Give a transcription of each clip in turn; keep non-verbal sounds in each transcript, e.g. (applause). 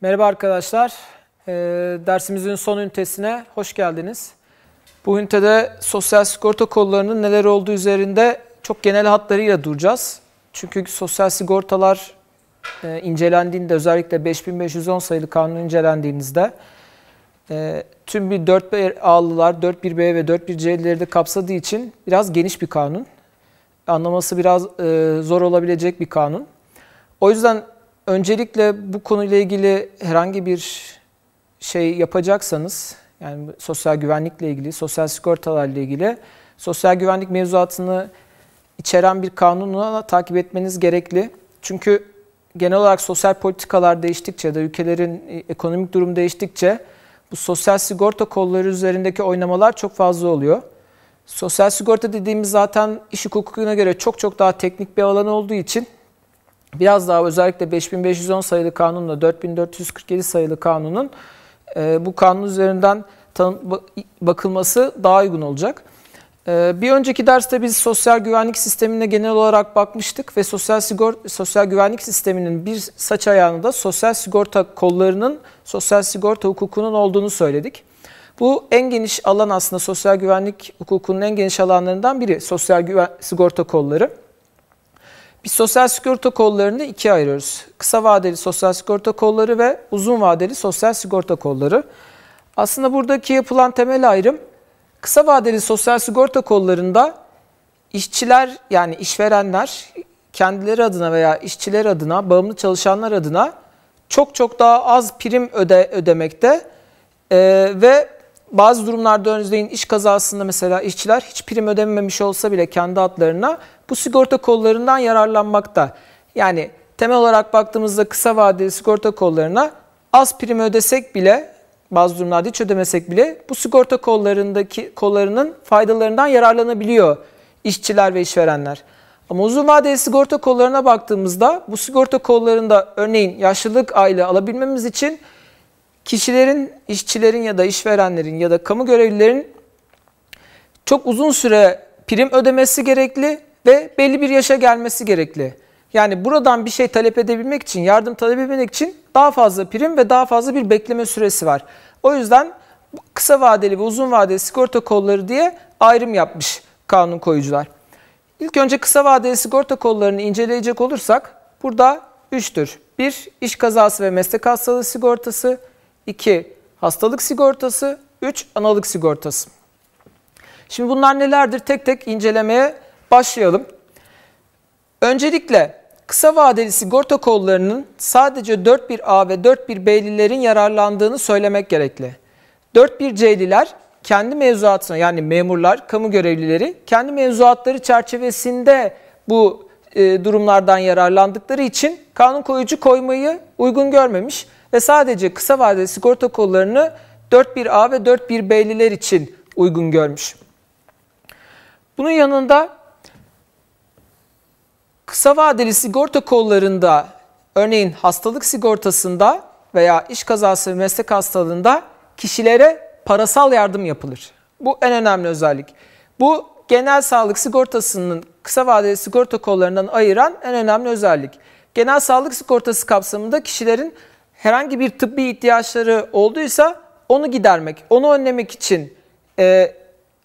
Merhaba arkadaşlar. E, dersimizin son ünitesine hoş geldiniz. Bu ünitede sosyal sigorta kollarının neler olduğu üzerinde çok genel hatlarıyla duracağız. Çünkü sosyal sigortalar e, incelendiğinde özellikle 5510 sayılı kanun incelendiğinizde e, tüm bir 4A'lılar, b 4 b ve 4 clileri de kapsadığı için biraz geniş bir kanun. Anlaması biraz e, zor olabilecek bir kanun. O yüzden Öncelikle bu konuyla ilgili herhangi bir şey yapacaksanız, yani sosyal güvenlikle ilgili, sosyal sigortalarla ilgili sosyal güvenlik mevzuatını içeren bir kanunu takip etmeniz gerekli. Çünkü genel olarak sosyal politikalar değiştikçe de ülkelerin e, ekonomik durum değiştikçe bu sosyal sigorta kolları üzerindeki oynamalar çok fazla oluyor. Sosyal sigorta dediğimiz zaten iş hukukuna göre çok çok daha teknik bir alan olduğu için biraz daha özellikle 5510 sayılı kanunla 4447 sayılı kanunun e, bu kanun üzerinden bakılması daha uygun olacak. E, bir önceki derste biz sosyal güvenlik sistemine genel olarak bakmıştık ve sosyal sigorta sosyal güvenlik sisteminin bir saç ayağını da sosyal sigorta kollarının sosyal sigorta hukukunun olduğunu söyledik. Bu en geniş alan aslında sosyal güvenlik hukukunun en geniş alanlarından biri sosyal güven sigorta kolları. Biz sosyal sigorta kollarını ikiye ayırıyoruz. Kısa vadeli sosyal sigorta kolları ve uzun vadeli sosyal sigorta kolları. Aslında buradaki yapılan temel ayrım kısa vadeli sosyal sigorta kollarında işçiler yani işverenler kendileri adına veya işçiler adına, bağımlı çalışanlar adına çok çok daha az prim öde, ödemekte ee, ve bazı durumlarda örneğin iş kazasında mesela işçiler hiç prim ödememiş olsa bile kendi adlarına bu sigorta kollarından yararlanmakta. Yani temel olarak baktığımızda kısa vadeli sigorta kollarına az prim ödesek bile bazı durumlarda hiç ödemesek bile bu sigorta kollarındaki kollarının faydalarından yararlanabiliyor işçiler ve işverenler. Ama uzun vadeli sigorta kollarına baktığımızda bu sigorta kollarında örneğin yaşlılık aile alabilmemiz için kişilerin, işçilerin ya da işverenlerin ya da kamu görevlilerin çok uzun süre prim ödemesi gerekli ve belli bir yaşa gelmesi gerekli. Yani buradan bir şey talep edebilmek için, yardım talep etmek için daha fazla prim ve daha fazla bir bekleme süresi var. O yüzden kısa vadeli ve uzun vadeli sigorta kolları diye ayrım yapmış kanun koyucular. İlk önce kısa vadeli sigorta kollarını inceleyecek olursak burada 3'tür. 1. iş kazası ve meslek hastalığı sigortası. 2. Hastalık sigortası. 3. Analık sigortası. Şimdi bunlar nelerdir tek tek incelemeye Başlayalım. Öncelikle kısa vadeli sigorta kollarının sadece 4.1A ve 4.1B'lilerin yararlandığını söylemek gerekli. 4.1C'liler kendi mevzuatına yani memurlar, kamu görevlileri kendi mevzuatları çerçevesinde bu e, durumlardan yararlandıkları için kanun koyucu koymayı uygun görmemiş ve sadece kısa vadeli sigorta kollarını 4.1A ve 4.1B'liler için uygun görmüş. Bunun yanında Kısa vadeli sigorta kollarında örneğin hastalık sigortasında veya iş kazası ve meslek hastalığında kişilere parasal yardım yapılır. Bu en önemli özellik. Bu genel sağlık sigortasının kısa vadeli sigorta kollarından ayıran en önemli özellik. Genel sağlık sigortası kapsamında kişilerin herhangi bir tıbbi ihtiyaçları olduysa onu gidermek, onu önlemek için e,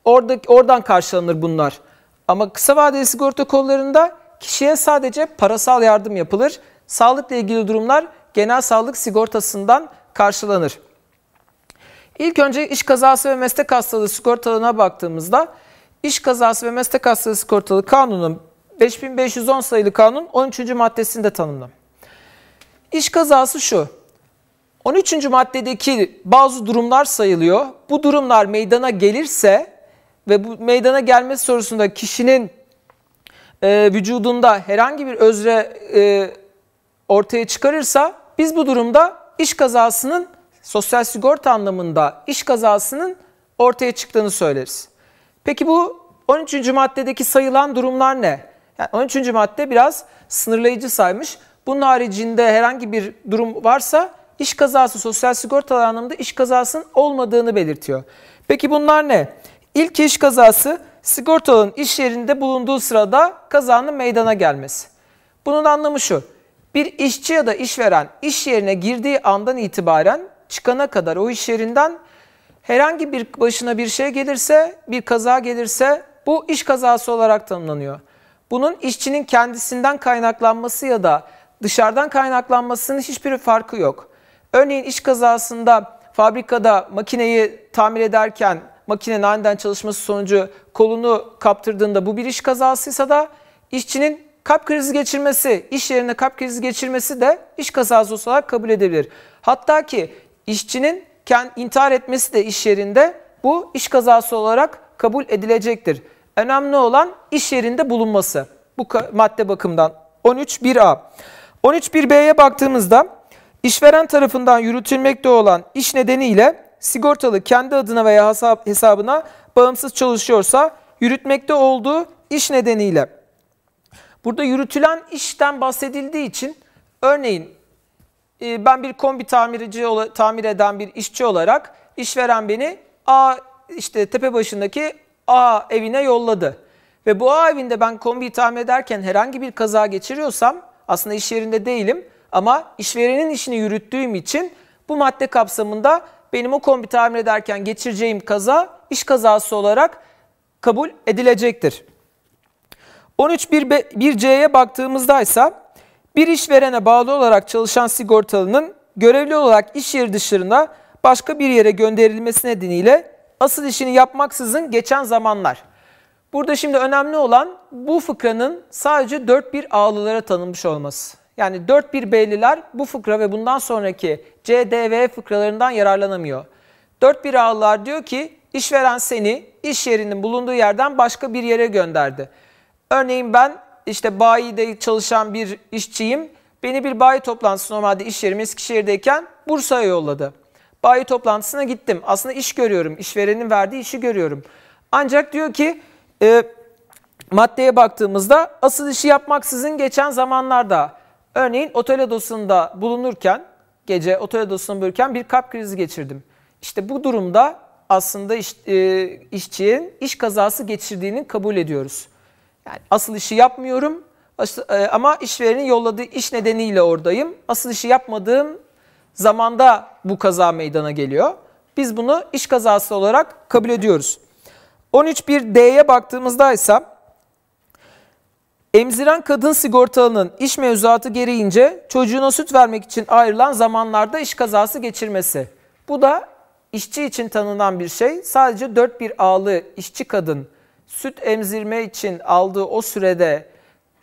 orada, oradan karşılanır bunlar. Ama kısa vadeli sigorta kollarında Kişiye sadece parasal yardım yapılır. Sağlıkla ilgili durumlar genel sağlık sigortasından karşılanır. İlk önce iş kazası ve meslek hastalığı sigortalığına baktığımızda iş kazası ve meslek hastalığı sigortalığı kanunun 5510 sayılı kanun 13. maddesinde tanımlı. İş kazası şu. 13. maddedeki bazı durumlar sayılıyor. Bu durumlar meydana gelirse ve bu meydana gelmesi sorusunda kişinin e, vücudunda herhangi bir özre e, ortaya çıkarırsa biz bu durumda iş kazasının sosyal sigorta anlamında iş kazasının ortaya çıktığını söyleriz. Peki bu 13. maddedeki sayılan durumlar ne? Yani 13. madde biraz sınırlayıcı saymış. Bunun haricinde herhangi bir durum varsa iş kazası sosyal sigorta anlamında iş kazasının olmadığını belirtiyor. Peki bunlar ne? İlk iş kazası sigortalının iş yerinde bulunduğu sırada kazanın meydana gelmesi. Bunun anlamı şu. Bir işçi ya da işveren iş yerine girdiği andan itibaren çıkana kadar o iş yerinden herhangi bir başına bir şey gelirse, bir kaza gelirse bu iş kazası olarak tanımlanıyor. Bunun işçinin kendisinden kaynaklanması ya da dışarıdan kaynaklanmasının hiçbir farkı yok. Örneğin iş kazasında fabrikada makineyi tamir ederken makinenin aniden çalışması sonucu kolunu kaptırdığında bu bir iş kazasıysa da işçinin kalp krizi geçirmesi, iş yerine kalp krizi geçirmesi de iş kazası olarak kabul edilir. Hatta ki işçinin intihar etmesi de iş yerinde bu iş kazası olarak kabul edilecektir. Önemli olan iş yerinde bulunması. Bu madde bakımdan 13.1a. 13.1b'ye baktığımızda işveren tarafından yürütülmekte olan iş nedeniyle sigortalı kendi adına veya hesabına bağımsız çalışıyorsa yürütmekte olduğu iş nedeniyle. Burada yürütülen işten bahsedildiği için örneğin e, ben bir kombi tamirci tamir eden bir işçi olarak işveren beni A işte tepe başındaki A evine yolladı. Ve bu A evinde ben kombi tamir ederken herhangi bir kaza geçiriyorsam aslında iş yerinde değilim ama işverenin işini yürüttüğüm için bu madde kapsamında benim o kombi tamir ederken geçireceğim kaza iş kazası olarak kabul edilecektir. 13.1C'ye baktığımızda ise bir işverene bağlı olarak çalışan sigortalının görevli olarak iş yeri dışına başka bir yere gönderilmesi nedeniyle asıl işini yapmaksızın geçen zamanlar. Burada şimdi önemli olan bu fıkranın sadece 4.1 ağlılara tanınmış olması. Yani 4 bir bliler bu fıkra ve bundan sonraki C, D ve fıkralarından yararlanamıyor. 4 bir A'lılar diyor ki işveren seni iş yerinin bulunduğu yerden başka bir yere gönderdi. Örneğin ben işte bayide çalışan bir işçiyim. Beni bir bayi toplantısı normalde iş yerim Eskişehir'deyken Bursa'ya yolladı. Bayi toplantısına gittim. Aslında iş görüyorum. İşverenin verdiği işi görüyorum. Ancak diyor ki e, maddeye baktığımızda asıl işi yapmaksızın geçen zamanlarda Örneğin otel odasında bulunurken, gece otel odasında bulunurken bir kalp krizi geçirdim. İşte bu durumda aslında iş, e, işçinin iş kazası geçirdiğini kabul ediyoruz. Yani asıl işi yapmıyorum e, ama işverenin yolladığı iş nedeniyle oradayım. Asıl işi yapmadığım zamanda bu kaza meydana geliyor. Biz bunu iş kazası olarak kabul ediyoruz. 13.1D'ye baktığımızda ise Emziren kadın sigortalının iş mevzuatı gereğince çocuğuna süt vermek için ayrılan zamanlarda iş kazası geçirmesi. Bu da işçi için tanınan bir şey. Sadece dört bir ağlı işçi kadın süt emzirme için aldığı o sürede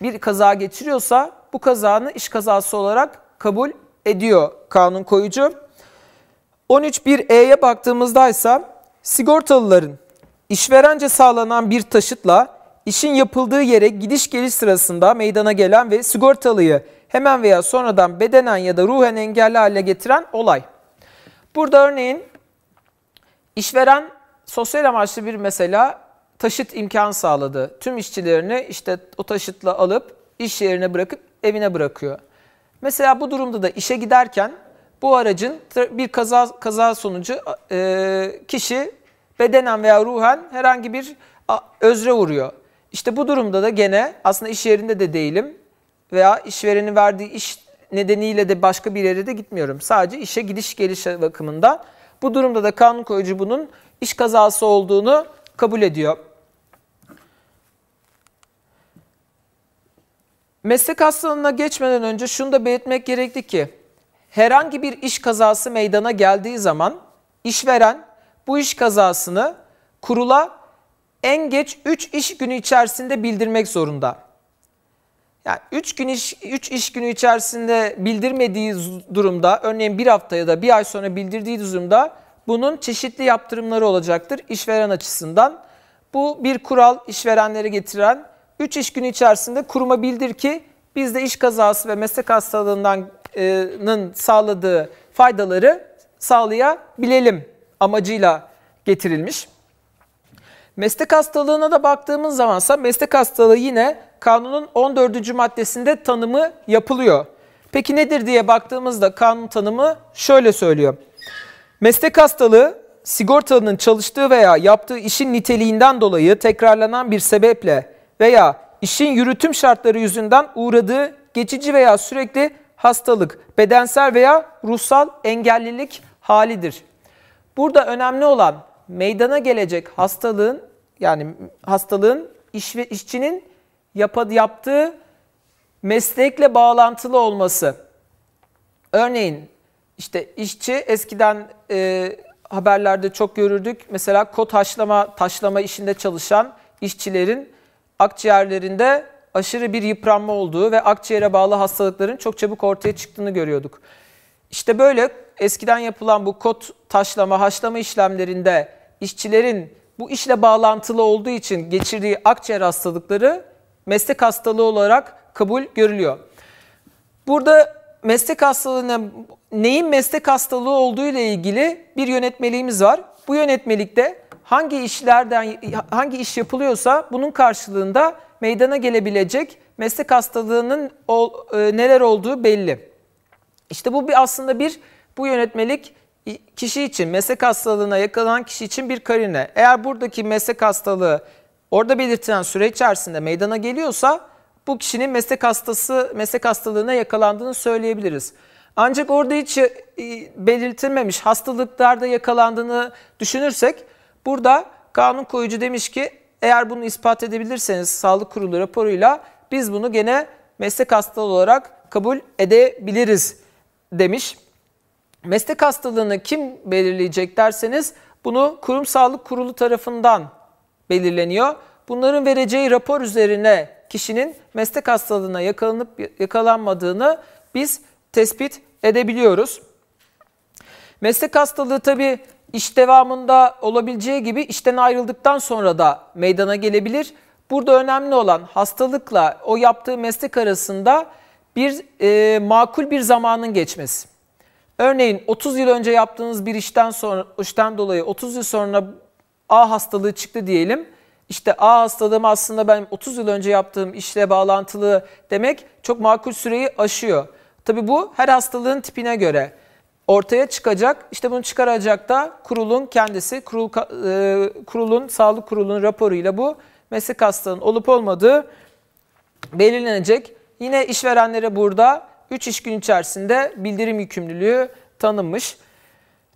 bir kaza geçiriyorsa bu kazanı iş kazası olarak kabul ediyor kanun koyucu. 13.1e'ye baktığımızda ise sigortalıların işverence sağlanan bir taşıtla işin yapıldığı yere gidiş geliş sırasında meydana gelen ve sigortalıyı hemen veya sonradan bedenen ya da ruhen engelli hale getiren olay. Burada örneğin işveren sosyal amaçlı bir mesela taşıt imkan sağladı. Tüm işçilerini işte o taşıtla alıp iş yerine bırakıp evine bırakıyor. Mesela bu durumda da işe giderken bu aracın bir kaza kaza sonucu e, kişi bedenen veya ruhen herhangi bir özre vuruyor. İşte bu durumda da gene aslında iş yerinde de değilim veya işverenin verdiği iş nedeniyle de başka bir yere de gitmiyorum. Sadece işe gidiş geliş bakımında. Bu durumda da kanun koyucu bunun iş kazası olduğunu kabul ediyor. Meslek hastalığına geçmeden önce şunu da belirtmek gerekli ki herhangi bir iş kazası meydana geldiği zaman işveren bu iş kazasını kurula en geç 3 iş günü içerisinde bildirmek zorunda. Yani 3 gün iş 3 iş günü içerisinde bildirmediği durumda örneğin bir hafta ya da bir ay sonra bildirdiği durumda bunun çeşitli yaptırımları olacaktır işveren açısından. Bu bir kural işverenlere getiren 3 iş günü içerisinde kuruma bildir ki biz de iş kazası ve meslek hastalığından e, sağladığı faydaları sağlayabilelim amacıyla getirilmiş. Meslek hastalığına da baktığımız zamansa meslek hastalığı yine kanunun 14. maddesinde tanımı yapılıyor. Peki nedir diye baktığımızda kanun tanımı şöyle söylüyor. Meslek hastalığı sigortalının çalıştığı veya yaptığı işin niteliğinden dolayı tekrarlanan bir sebeple veya işin yürütüm şartları yüzünden uğradığı geçici veya sürekli hastalık, bedensel veya ruhsal engellilik halidir. Burada önemli olan meydana gelecek hastalığın yani hastalığın iş ve işçinin yapa, yaptığı meslekle bağlantılı olması. Örneğin işte işçi eskiden e, haberlerde çok görürdük. Mesela kot haşlama taşlama işinde çalışan işçilerin akciğerlerinde aşırı bir yıpranma olduğu ve akciğere bağlı hastalıkların çok çabuk ortaya çıktığını görüyorduk. İşte böyle eskiden yapılan bu kot taşlama, haşlama işlemlerinde işçilerin bu işle bağlantılı olduğu için geçirdiği akciğer hastalıkları meslek hastalığı olarak kabul görülüyor. Burada meslek hastalığına neyin meslek hastalığı olduğu ile ilgili bir yönetmeliğimiz var. Bu yönetmelikte hangi işlerden hangi iş yapılıyorsa bunun karşılığında meydana gelebilecek meslek hastalığının e, neler olduğu belli. İşte bu bir aslında bir bu yönetmelik kişi için meslek hastalığına yakalanan kişi için bir karine. Eğer buradaki meslek hastalığı orada belirtilen süre içerisinde meydana geliyorsa bu kişinin meslek hastası meslek hastalığına yakalandığını söyleyebiliriz. Ancak orada hiç e, belirtilmemiş hastalıklarda yakalandığını düşünürsek burada kanun koyucu demiş ki eğer bunu ispat edebilirseniz sağlık kurulu raporuyla biz bunu gene meslek hastalığı olarak kabul edebiliriz demiş. Meslek hastalığını kim belirleyecek derseniz bunu kurum sağlık kurulu tarafından belirleniyor. Bunların vereceği rapor üzerine kişinin meslek hastalığına yakalanıp yakalanmadığını biz tespit edebiliyoruz. Meslek hastalığı tabi iş devamında olabileceği gibi işten ayrıldıktan sonra da meydana gelebilir. Burada önemli olan hastalıkla o yaptığı meslek arasında bir e, makul bir zamanın geçmesi. Örneğin 30 yıl önce yaptığınız bir işten sonra işten dolayı 30 yıl sonra A hastalığı çıktı diyelim. İşte A hastalığım aslında ben 30 yıl önce yaptığım işle bağlantılı demek çok makul süreyi aşıyor. Tabii bu her hastalığın tipine göre ortaya çıkacak. İşte bunu çıkaracak da kurulun kendisi, kurul, e, kurulun, sağlık kurulunun raporuyla bu meslek hastalığının olup olmadığı belirlenecek. Yine işverenlere burada 3 iş gün içerisinde bildirim yükümlülüğü tanınmış.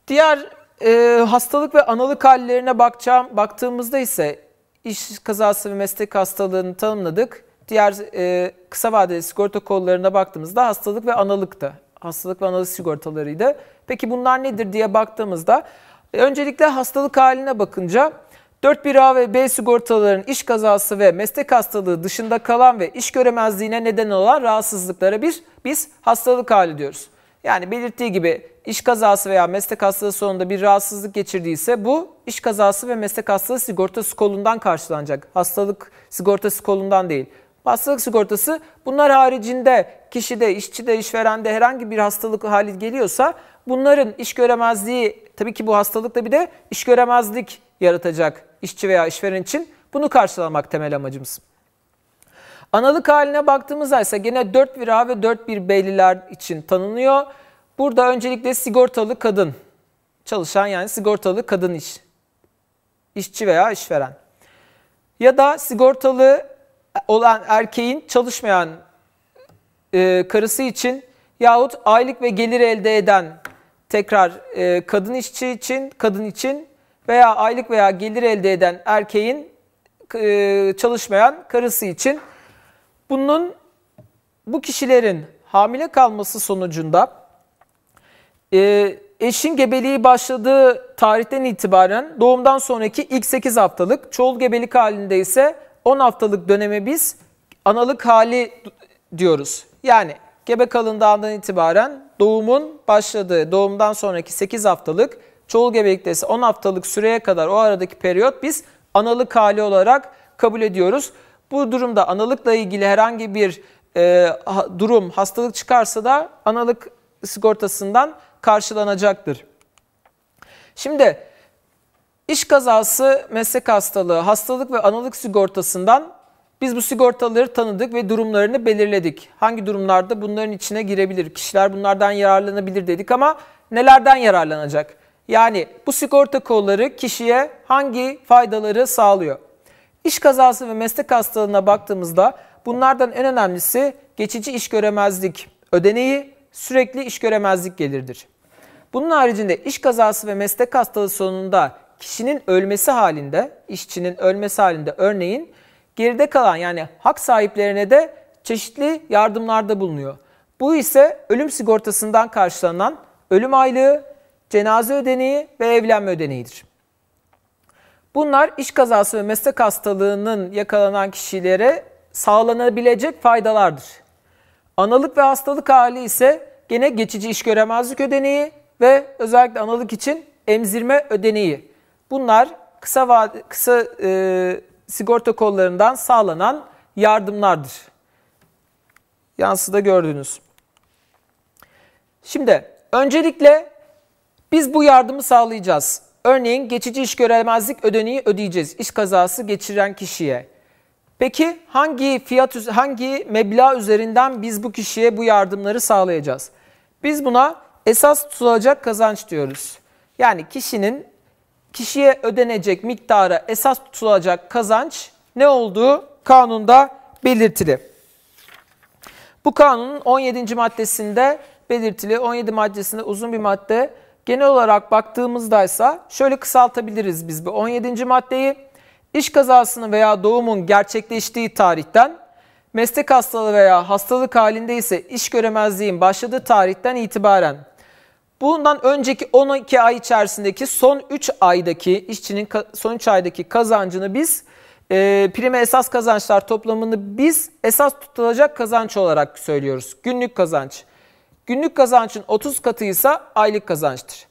Diğer e, hastalık ve analık hallerine bakacağım, baktığımızda ise iş kazası ve meslek hastalığını tanımladık. Diğer e, kısa vadeli sigorta kollarına baktığımızda hastalık ve analıktı. Hastalık ve analık sigortalarıydı. Peki bunlar nedir diye baktığımızda e, öncelikle hastalık haline bakınca 4.1A ve B sigortaların iş kazası ve meslek hastalığı dışında kalan ve iş göremezliğine neden olan rahatsızlıklara bir biz hastalık hali diyoruz. Yani belirttiği gibi iş kazası veya meslek hastalığı sonunda bir rahatsızlık geçirdiyse bu iş kazası ve meslek hastalığı sigortası kolundan karşılanacak. Hastalık sigortası kolundan değil. Hastalık sigortası bunlar haricinde kişide, işçide, işverende herhangi bir hastalık hali geliyorsa bunların iş göremezliği tabii ki bu hastalıkta bir de iş göremezlik yaratacak işçi veya işveren için bunu karşılamak temel amacımız. Analık haline baktığımızda ise gene 4 vira ve 4 bir beyliler için tanınıyor. Burada öncelikle sigortalı kadın, çalışan yani sigortalı kadın iş, işçi veya işveren. Ya da sigortalı olan erkeğin çalışmayan e, karısı için yahut aylık ve gelir elde eden tekrar e, kadın işçi için, kadın için veya aylık veya gelir elde eden erkeğin e, çalışmayan karısı için bunun bu kişilerin hamile kalması sonucunda e, eşin gebeliği başladığı tarihten itibaren doğumdan sonraki ilk 8 haftalık, çoğul gebelik halinde ise 10 haftalık döneme biz analık hali diyoruz. Yani gebe kalındığından itibaren doğumun başladığı, doğumdan sonraki 8 haftalık çoğul gebelikte 10 haftalık süreye kadar o aradaki periyot biz analık hali olarak kabul ediyoruz. Bu durumda analıkla ilgili herhangi bir e, durum, hastalık çıkarsa da analık sigortasından karşılanacaktır. Şimdi iş kazası, meslek hastalığı, hastalık ve analık sigortasından biz bu sigortaları tanıdık ve durumlarını belirledik. Hangi durumlarda bunların içine girebilir, kişiler bunlardan yararlanabilir dedik ama nelerden yararlanacak? Yani bu sigorta kolları kişiye hangi faydaları sağlıyor? İş kazası ve meslek hastalığına baktığımızda bunlardan en önemlisi geçici iş göremezlik ödeneği, sürekli iş göremezlik gelirdir. Bunun haricinde iş kazası ve meslek hastalığı sonunda kişinin ölmesi halinde, işçinin ölmesi halinde örneğin geride kalan yani hak sahiplerine de çeşitli yardımlarda bulunuyor. Bu ise ölüm sigortasından karşılanan ölüm aylığı cenaze ödeneği ve evlenme ödeneğidir. Bunlar iş kazası ve meslek hastalığının yakalanan kişilere sağlanabilecek faydalardır. Analık ve hastalık hali ise gene geçici iş göremezlik ödeneği ve özellikle analık için emzirme ödeneği. Bunlar kısa vade, kısa e, sigorta kollarından sağlanan yardımlardır. Yansıda gördünüz. Şimdi öncelikle biz bu yardımı sağlayacağız. Örneğin geçici iş göremezlik ödeneği ödeyeceğiz iş kazası geçiren kişiye. Peki hangi fiyat hangi meblağ üzerinden biz bu kişiye bu yardımları sağlayacağız? Biz buna esas tutulacak kazanç diyoruz. Yani kişinin kişiye ödenecek miktara esas tutulacak kazanç ne olduğu kanunda belirtili. Bu kanunun 17. maddesinde belirtili 17 maddesinde uzun bir madde Genel olarak baktığımızda ise şöyle kısaltabiliriz biz bu 17. maddeyi. İş kazasının veya doğumun gerçekleştiği tarihten, meslek hastalığı veya hastalık halinde ise iş göremezliğin başladığı tarihten itibaren Bundan önceki 12 ay içerisindeki son 3 aydaki işçinin son 3 aydaki kazancını biz e, prime esas kazançlar toplamını biz esas tutulacak kazanç olarak söylüyoruz. Günlük kazanç. Günlük kazancın 30 katıysa aylık kazançtır.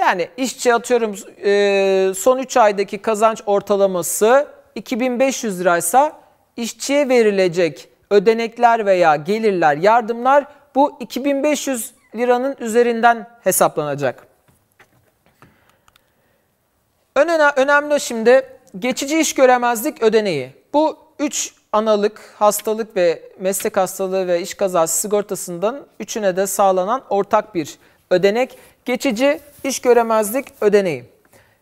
Yani işçi atıyorum e, son 3 aydaki kazanç ortalaması 2500 liraysa işçiye verilecek ödenekler veya gelirler, yardımlar bu 2500 liranın üzerinden hesaplanacak. Önemli şimdi geçici iş göremezlik ödeneği. Bu 3 analık, hastalık ve meslek hastalığı ve iş kazası sigortasından üçüne de sağlanan ortak bir ödenek. Geçici iş göremezlik ödeneği.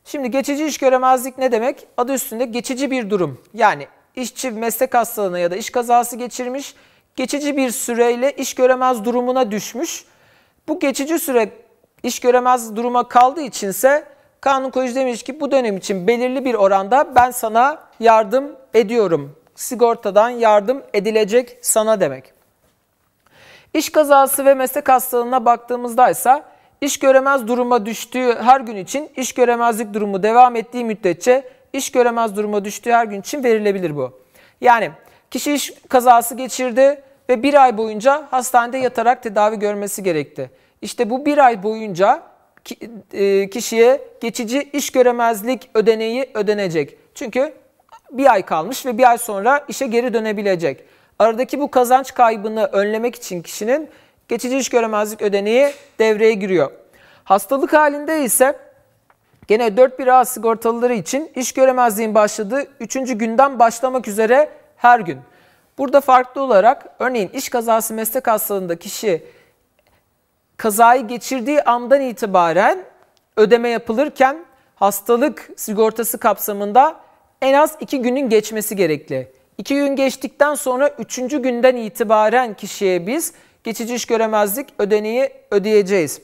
Şimdi geçici iş göremezlik ne demek? Adı üstünde geçici bir durum. Yani işçi meslek hastalığına ya da iş kazası geçirmiş, geçici bir süreyle iş göremez durumuna düşmüş. Bu geçici süre iş göremez duruma kaldığı içinse kanun koyucu demiş ki bu dönem için belirli bir oranda ben sana yardım ediyorum sigortadan yardım edilecek sana demek. İş kazası ve meslek hastalığına baktığımızda ise iş göremez duruma düştüğü her gün için iş göremezlik durumu devam ettiği müddetçe iş göremez duruma düştüğü her gün için verilebilir bu. Yani kişi iş kazası geçirdi ve bir ay boyunca hastanede yatarak tedavi görmesi gerekti. İşte bu bir ay boyunca e, kişiye geçici iş göremezlik ödeneği ödenecek. Çünkü bir ay kalmış ve bir ay sonra işe geri dönebilecek. Aradaki bu kazanç kaybını önlemek için kişinin geçici iş göremezlik ödeneği devreye giriyor. Hastalık halinde ise gene 4 bir A sigortalıları için iş göremezliğin başladığı 3. günden başlamak üzere her gün. Burada farklı olarak örneğin iş kazası meslek hastalığında kişi kazayı geçirdiği andan itibaren ödeme yapılırken hastalık sigortası kapsamında en az 2 günün geçmesi gerekli. 2 gün geçtikten sonra 3. günden itibaren kişiye biz geçici iş göremezlik ödeneği ödeyeceğiz.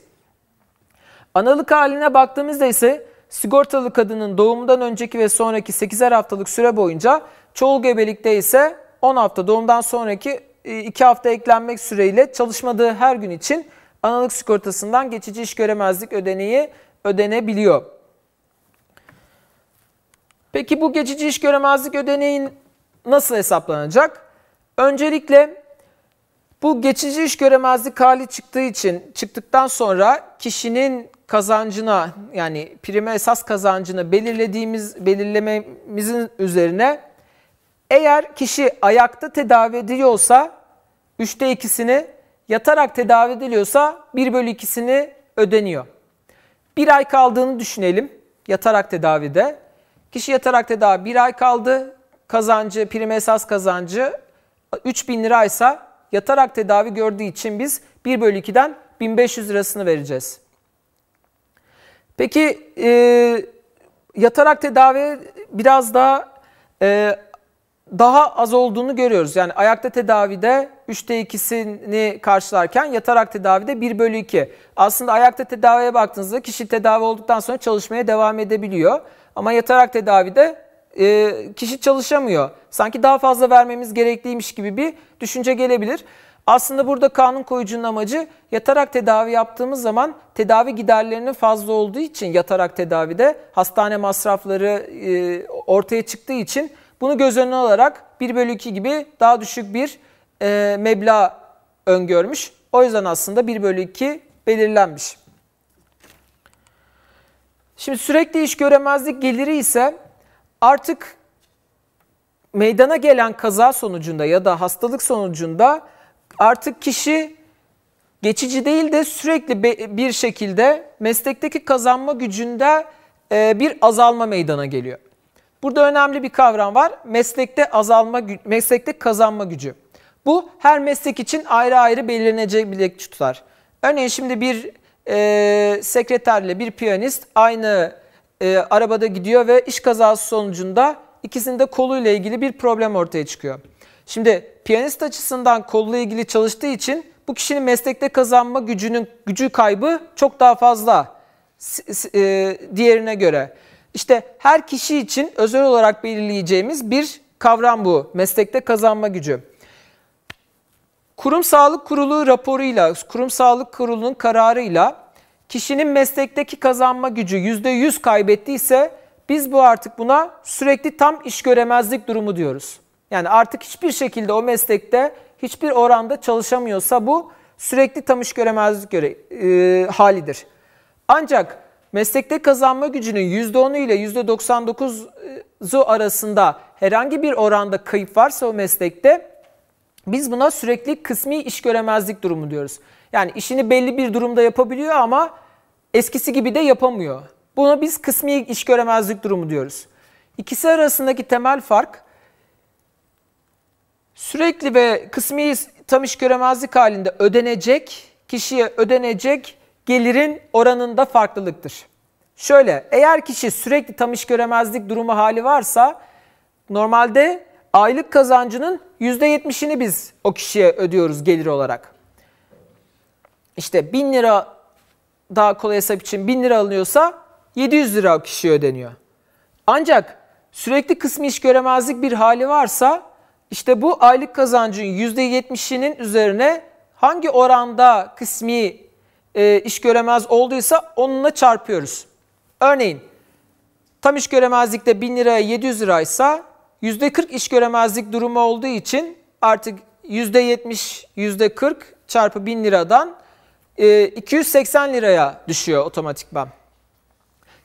Analık haline baktığımızda ise sigortalı kadının doğumundan önceki ve sonraki 8'er haftalık süre boyunca çoğul gebelikte ise 10 hafta doğumdan sonraki 2 e, hafta eklenmek süreyle çalışmadığı her gün için analık sigortasından geçici iş göremezlik ödeneği ödenebiliyor. Peki bu geçici iş göremezlik ödeneği nasıl hesaplanacak? Öncelikle bu geçici iş göremezlik hali çıktığı için çıktıktan sonra kişinin kazancına yani prime esas kazancını belirlediğimiz belirlememizin üzerine eğer kişi ayakta tedavi ediliyorsa 3'te 2'sini yatarak tedavi ediliyorsa 1 bölü 2'sini ödeniyor. Bir ay kaldığını düşünelim yatarak tedavide. Kişi yatarak tedavi bir ay kaldı. Kazancı, prim esas kazancı 3000 liraysa yatarak tedavi gördüğü için biz 1 bölü 2'den 1500 lirasını vereceğiz. Peki e, yatarak tedavi biraz daha e, daha az olduğunu görüyoruz. Yani ayakta tedavide 3'te 2'sini karşılarken yatarak tedavide 1 bölü 2. Aslında ayakta tedaviye baktığınızda kişi tedavi olduktan sonra çalışmaya devam edebiliyor. Ama yatarak tedavide e, kişi çalışamıyor. Sanki daha fazla vermemiz gerekliymiş gibi bir düşünce gelebilir. Aslında burada kanun koyucunun amacı yatarak tedavi yaptığımız zaman tedavi giderlerinin fazla olduğu için yatarak tedavide hastane masrafları e, ortaya çıktığı için bunu göz önüne alarak 1 bölü 2 gibi daha düşük bir e, meblağ öngörmüş. O yüzden aslında 1 bölü 2 belirlenmiş. Şimdi sürekli iş göremezlik geliri ise artık meydana gelen kaza sonucunda ya da hastalık sonucunda artık kişi geçici değil de sürekli bir şekilde meslekteki kazanma gücünde e, bir azalma meydana geliyor. Burada önemli bir kavram var. Meslekte azalma meslekte kazanma gücü. Bu her meslek için ayrı ayrı belirlenecek bilek tutar. Örneğin şimdi bir e, sekreterle bir piyanist aynı e, arabada gidiyor ve iş kazası sonucunda ikisinin de koluyla ilgili bir problem ortaya çıkıyor. Şimdi piyanist açısından kolla ilgili çalıştığı için bu kişinin meslekte kazanma gücünün gücü kaybı çok daha fazla e, diğerine göre. İşte her kişi için özel olarak belirleyeceğimiz bir kavram bu. Meslekte kazanma gücü. Kurum Sağlık Kurulu raporuyla, Kurum Sağlık Kurulu'nun kararıyla kişinin meslekteki kazanma gücü %100 kaybettiyse biz bu artık buna sürekli tam iş göremezlik durumu diyoruz. Yani artık hiçbir şekilde o meslekte hiçbir oranda çalışamıyorsa bu sürekli tam iş göremezlik göre, e, halidir. Ancak meslekte kazanma gücünün %10'u ile %99'u arasında herhangi bir oranda kayıp varsa o meslekte biz buna sürekli kısmi iş göremezlik durumu diyoruz. Yani işini belli bir durumda yapabiliyor ama eskisi gibi de yapamıyor. Buna biz kısmi iş göremezlik durumu diyoruz. İkisi arasındaki temel fark sürekli ve kısmi tam iş göremezlik halinde ödenecek, kişiye ödenecek gelirin oranında farklılıktır. Şöyle, eğer kişi sürekli tam iş göremezlik durumu hali varsa normalde aylık kazancının %70'ini biz o kişiye ödüyoruz gelir olarak. İşte 1000 lira daha kolay hesap için 1000 lira alınıyorsa 700 lira o kişiye ödeniyor. Ancak sürekli kısmi iş göremezlik bir hali varsa işte bu aylık kazancın %70'inin üzerine hangi oranda kısmi e, iş göremez olduysa onunla çarpıyoruz. Örneğin tam iş göremezlikte 1000 liraya 700 liraysa %40 iş göremezlik durumu olduğu için artık %70, %40 çarpı 1000 liradan 280 e, liraya düşüyor otomatikman.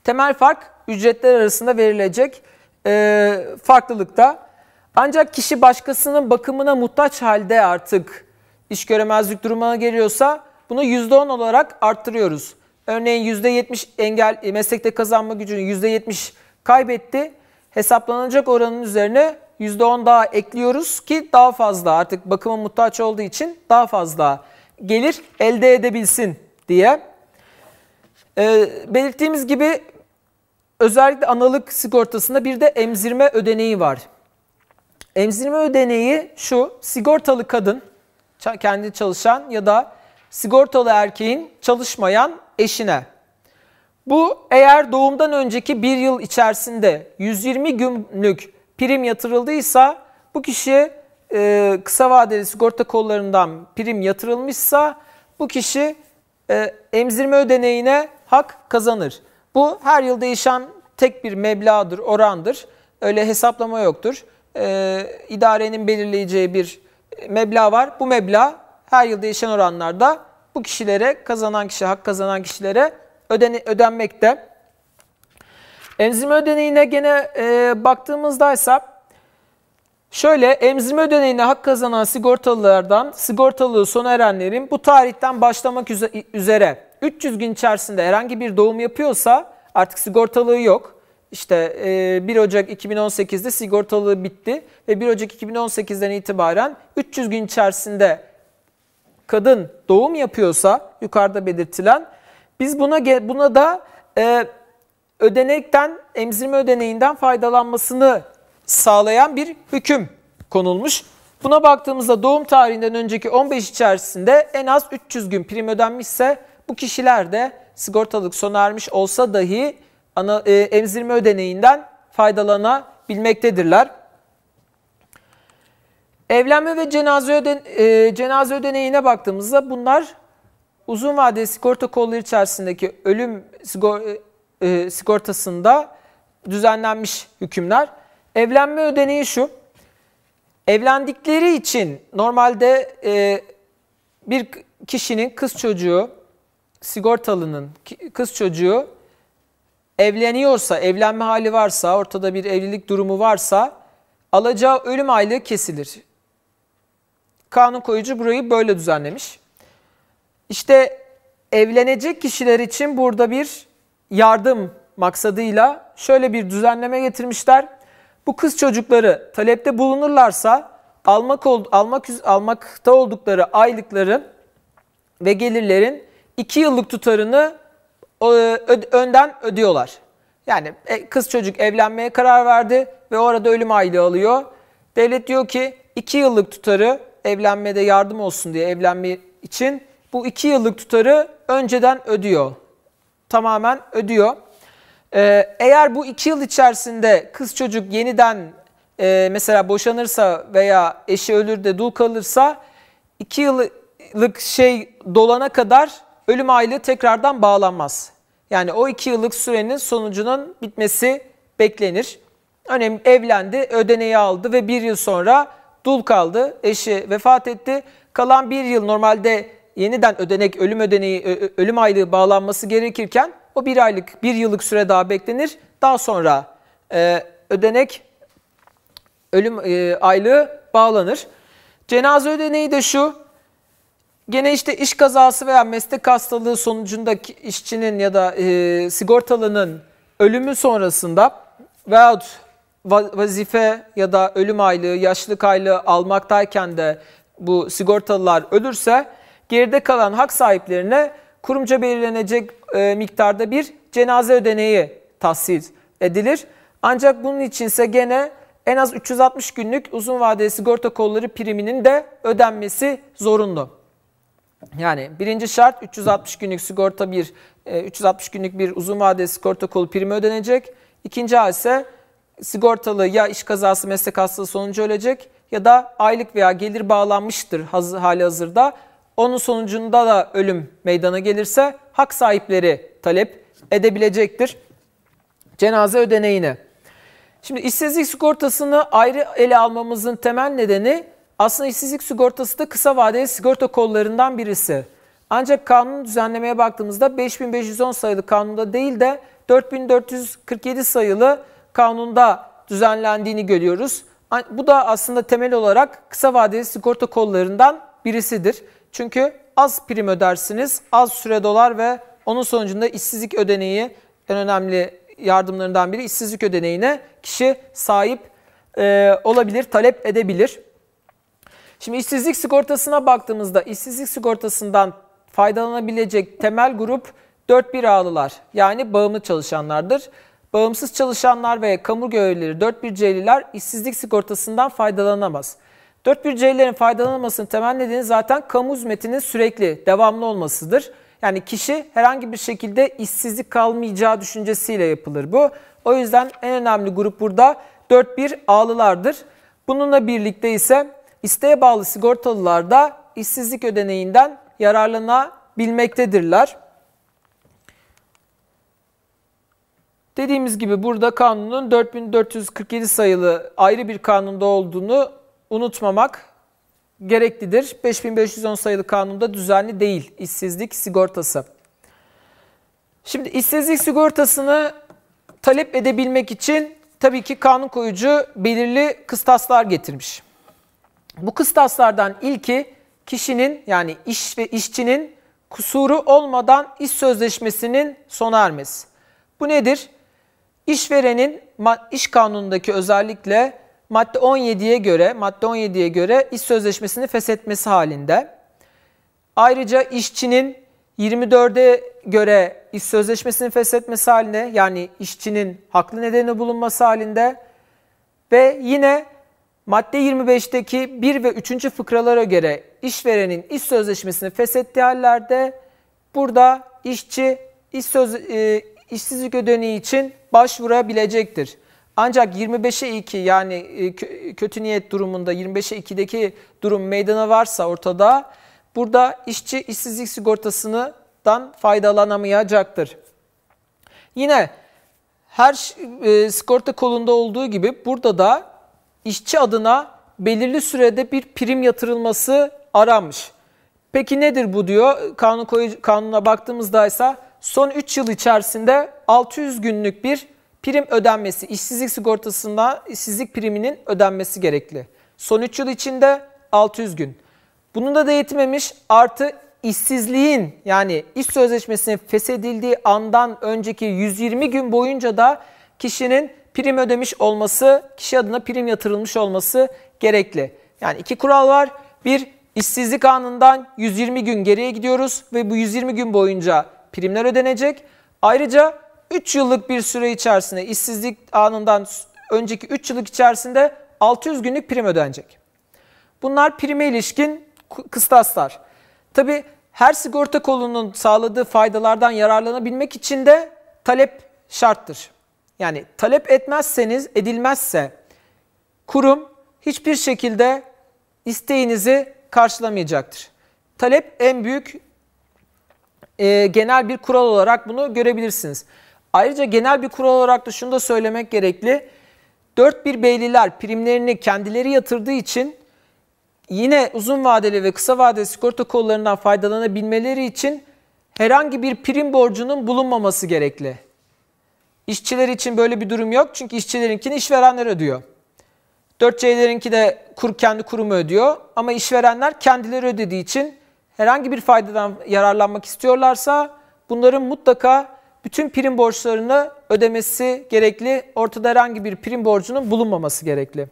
Temel fark ücretler arasında verilecek e, farklılıkta. Ancak kişi başkasının bakımına muhtaç halde artık iş göremezlik durumuna geliyorsa bunu %10 olarak arttırıyoruz. Örneğin %70 engel e, meslekte kazanma gücünü %70 kaybetti hesaplanacak oranın üzerine %10 daha ekliyoruz ki daha fazla artık bakıma muhtaç olduğu için daha fazla gelir elde edebilsin diye. Ee, belirttiğimiz gibi özellikle analık sigortasında bir de emzirme ödeneği var. Emzirme ödeneği şu sigortalı kadın kendi çalışan ya da sigortalı erkeğin çalışmayan eşine bu eğer doğumdan önceki bir yıl içerisinde 120 günlük prim yatırıldıysa bu kişi e, kısa vadeli sigorta kollarından prim yatırılmışsa bu kişi e, emzirme ödeneğine hak kazanır. Bu her yıl değişen tek bir meblağdır, orandır. Öyle hesaplama yoktur. E, idarenin belirleyeceği bir meblağ var. Bu meblağ her yıl değişen oranlarda bu kişilere kazanan kişi, hak kazanan kişilere ödeni, ödenmekte. Emzirme ödeneğine gene e, baktığımızda ise şöyle emzirme ödeneğine hak kazanan sigortalılardan sigortalılığı sona erenlerin bu tarihten başlamak üzere 300 gün içerisinde herhangi bir doğum yapıyorsa artık sigortalığı yok. İşte e, 1 Ocak 2018'de sigortalığı bitti ve 1 Ocak 2018'den itibaren 300 gün içerisinde kadın doğum yapıyorsa yukarıda belirtilen biz buna buna da e, ödenekten emzirme ödeneğinden faydalanmasını sağlayan bir hüküm konulmuş. Buna baktığımızda doğum tarihinden önceki 15 içerisinde en az 300 gün prim ödenmişse bu kişiler de sigortalık sona ermiş olsa dahi ana, e, emzirme ödeneğinden faydalanabilmektedirler. Evlenme ve cenaze, öden, e, cenaze ödeneğine baktığımızda bunlar uzun vadeli sigorta kolları içerisindeki ölüm e, e, sigortasında düzenlenmiş hükümler. Evlenme ödeneği şu. Evlendikleri için normalde e, bir kişinin kız çocuğu, sigortalının kız çocuğu evleniyorsa, evlenme hali varsa, ortada bir evlilik durumu varsa alacağı ölüm aylığı kesilir. Kanun koyucu burayı böyle düzenlemiş. İşte evlenecek kişiler için burada bir yardım maksadıyla şöyle bir düzenleme getirmişler. Bu kız çocukları talepte bulunurlarsa almak almak almakta oldukları aylıkların ve gelirlerin 2 yıllık tutarını e, önden ödüyorlar. Yani e, kız çocuk evlenmeye karar verdi ve orada ölüm aylığı alıyor. Devlet diyor ki 2 yıllık tutarı evlenmede yardım olsun diye evlenme için bu 2 yıllık tutarı önceden ödüyor. Tamamen ödüyor. Ee, eğer bu 2 yıl içerisinde kız çocuk yeniden e, mesela boşanırsa veya eşi ölür de dul kalırsa 2 yıllık şey dolana kadar ölüm aylığı tekrardan bağlanmaz. Yani o 2 yıllık sürenin sonucunun bitmesi beklenir. Önemli evlendi, ödeneği aldı ve bir yıl sonra dul kaldı. Eşi vefat etti. Kalan bir yıl normalde yeniden ödenek ölüm ödeneği ölüm aylığı bağlanması gerekirken o bir aylık bir yıllık süre daha beklenir. Daha sonra e, ödenek ölüm e, aylığı bağlanır. Cenaze ödeneği de şu. Gene işte iş kazası veya meslek hastalığı sonucundaki işçinin ya da e, sigortalının ölümü sonrasında veyahut vazife ya da ölüm aylığı, yaşlılık aylığı almaktayken de bu sigortalılar ölürse geride kalan hak sahiplerine kurumca belirlenecek e, miktarda bir cenaze ödeneği tahsis edilir. Ancak bunun içinse gene en az 360 günlük uzun vadeli sigorta kolları priminin de ödenmesi zorunlu. Yani birinci şart 360 günlük sigorta bir 360 e, günlük bir uzun vadeli sigorta kolu primi ödenecek. İkinci A ise sigortalı ya iş kazası meslek hastalığı sonucu ölecek ya da aylık veya gelir bağlanmıştır hali hazırda onun sonucunda da ölüm meydana gelirse hak sahipleri talep edebilecektir. Cenaze ödeneğine. Şimdi işsizlik sigortasını ayrı ele almamızın temel nedeni aslında işsizlik sigortası da kısa vadeli sigorta kollarından birisi. Ancak kanun düzenlemeye baktığımızda 5510 sayılı kanunda değil de 4447 sayılı kanunda düzenlendiğini görüyoruz. Bu da aslında temel olarak kısa vadeli sigorta kollarından birisidir. Çünkü az prim ödersiniz, az süre dolar ve onun sonucunda işsizlik ödeneği en önemli yardımlarından biri işsizlik ödeneğine kişi sahip e, olabilir, talep edebilir. Şimdi işsizlik sigortasına baktığımızda işsizlik sigortasından faydalanabilecek temel grup 4-1 ağlılar yani bağımlı çalışanlardır. Bağımsız çalışanlar ve kamu görevlileri 4-1C'liler işsizlik sigortasından faydalanamaz. Dört bir C'lilerin faydalanılmasını temel nedeni zaten kamu hizmetinin sürekli, devamlı olmasıdır. Yani kişi herhangi bir şekilde işsizlik kalmayacağı düşüncesiyle yapılır bu. O yüzden en önemli grup burada 4-1 ağlılardır. Bununla birlikte ise isteğe bağlı sigortalılar da işsizlik ödeneğinden yararlanabilmektedirler. Dediğimiz gibi burada kanunun 4447 sayılı ayrı bir kanunda olduğunu unutmamak gereklidir. 5510 sayılı kanunda düzenli değil işsizlik sigortası. Şimdi işsizlik sigortasını talep edebilmek için tabii ki kanun koyucu belirli kıstaslar getirmiş. Bu kıstaslardan ilki kişinin yani iş ve işçinin kusuru olmadan iş sözleşmesinin sona ermesi. Bu nedir? İşverenin iş kanunundaki özellikle madde 17'ye göre madde 17'ye göre iş sözleşmesini feshetmesi halinde. Ayrıca işçinin 24'e göre iş sözleşmesini feshetmesi haline, yani işçinin haklı nedeni bulunması halinde ve yine madde 25'teki 1 ve 3. fıkralara göre işverenin iş sözleşmesini feshettiği hallerde burada işçi iş söz, e, işsizlik ödeneği için başvurabilecektir. Ancak 25'e 2 yani e, kötü niyet durumunda 25'e 2'deki durum meydana varsa ortada burada işçi işsizlik sigortasından faydalanamayacaktır. Yine her e, sigorta kolunda olduğu gibi burada da işçi adına belirli sürede bir prim yatırılması aranmış. Peki nedir bu diyor? Kanun koyu, kanuna baktığımızda ise son 3 yıl içerisinde 600 günlük bir Prim ödenmesi, işsizlik sigortasında işsizlik priminin ödenmesi gerekli. Son 3 yıl içinde 600 gün. Bunun da yetmemiş artı işsizliğin yani iş sözleşmesinin feshedildiği andan önceki 120 gün boyunca da kişinin prim ödemiş olması, kişi adına prim yatırılmış olması gerekli. Yani iki kural var. Bir, işsizlik anından 120 gün geriye gidiyoruz ve bu 120 gün boyunca primler ödenecek. Ayrıca 3 yıllık bir süre içerisinde işsizlik anından önceki 3 yıllık içerisinde 600 günlük prim ödenecek. Bunlar prime ilişkin kıstaslar. Tabi her sigorta kolunun sağladığı faydalardan yararlanabilmek için de talep şarttır. Yani talep etmezseniz, edilmezse kurum hiçbir şekilde isteğinizi karşılamayacaktır. Talep en büyük e, genel bir kural olarak bunu görebilirsiniz. Ayrıca genel bir kural olarak da şunu da söylemek gerekli. dört bir beyliler primlerini kendileri yatırdığı için yine uzun vadeli ve kısa vadeli sigorta kollarından faydalanabilmeleri için herhangi bir prim borcunun bulunmaması gerekli. İşçiler için böyle bir durum yok çünkü işçilerinkini işverenler ödüyor. 4C'lerinki de kur, kendi kurumu ödüyor ama işverenler kendileri ödediği için herhangi bir faydadan yararlanmak istiyorlarsa bunların mutlaka bütün prim borçlarını ödemesi gerekli. Ortada herhangi bir prim borcunun bulunmaması gerekli.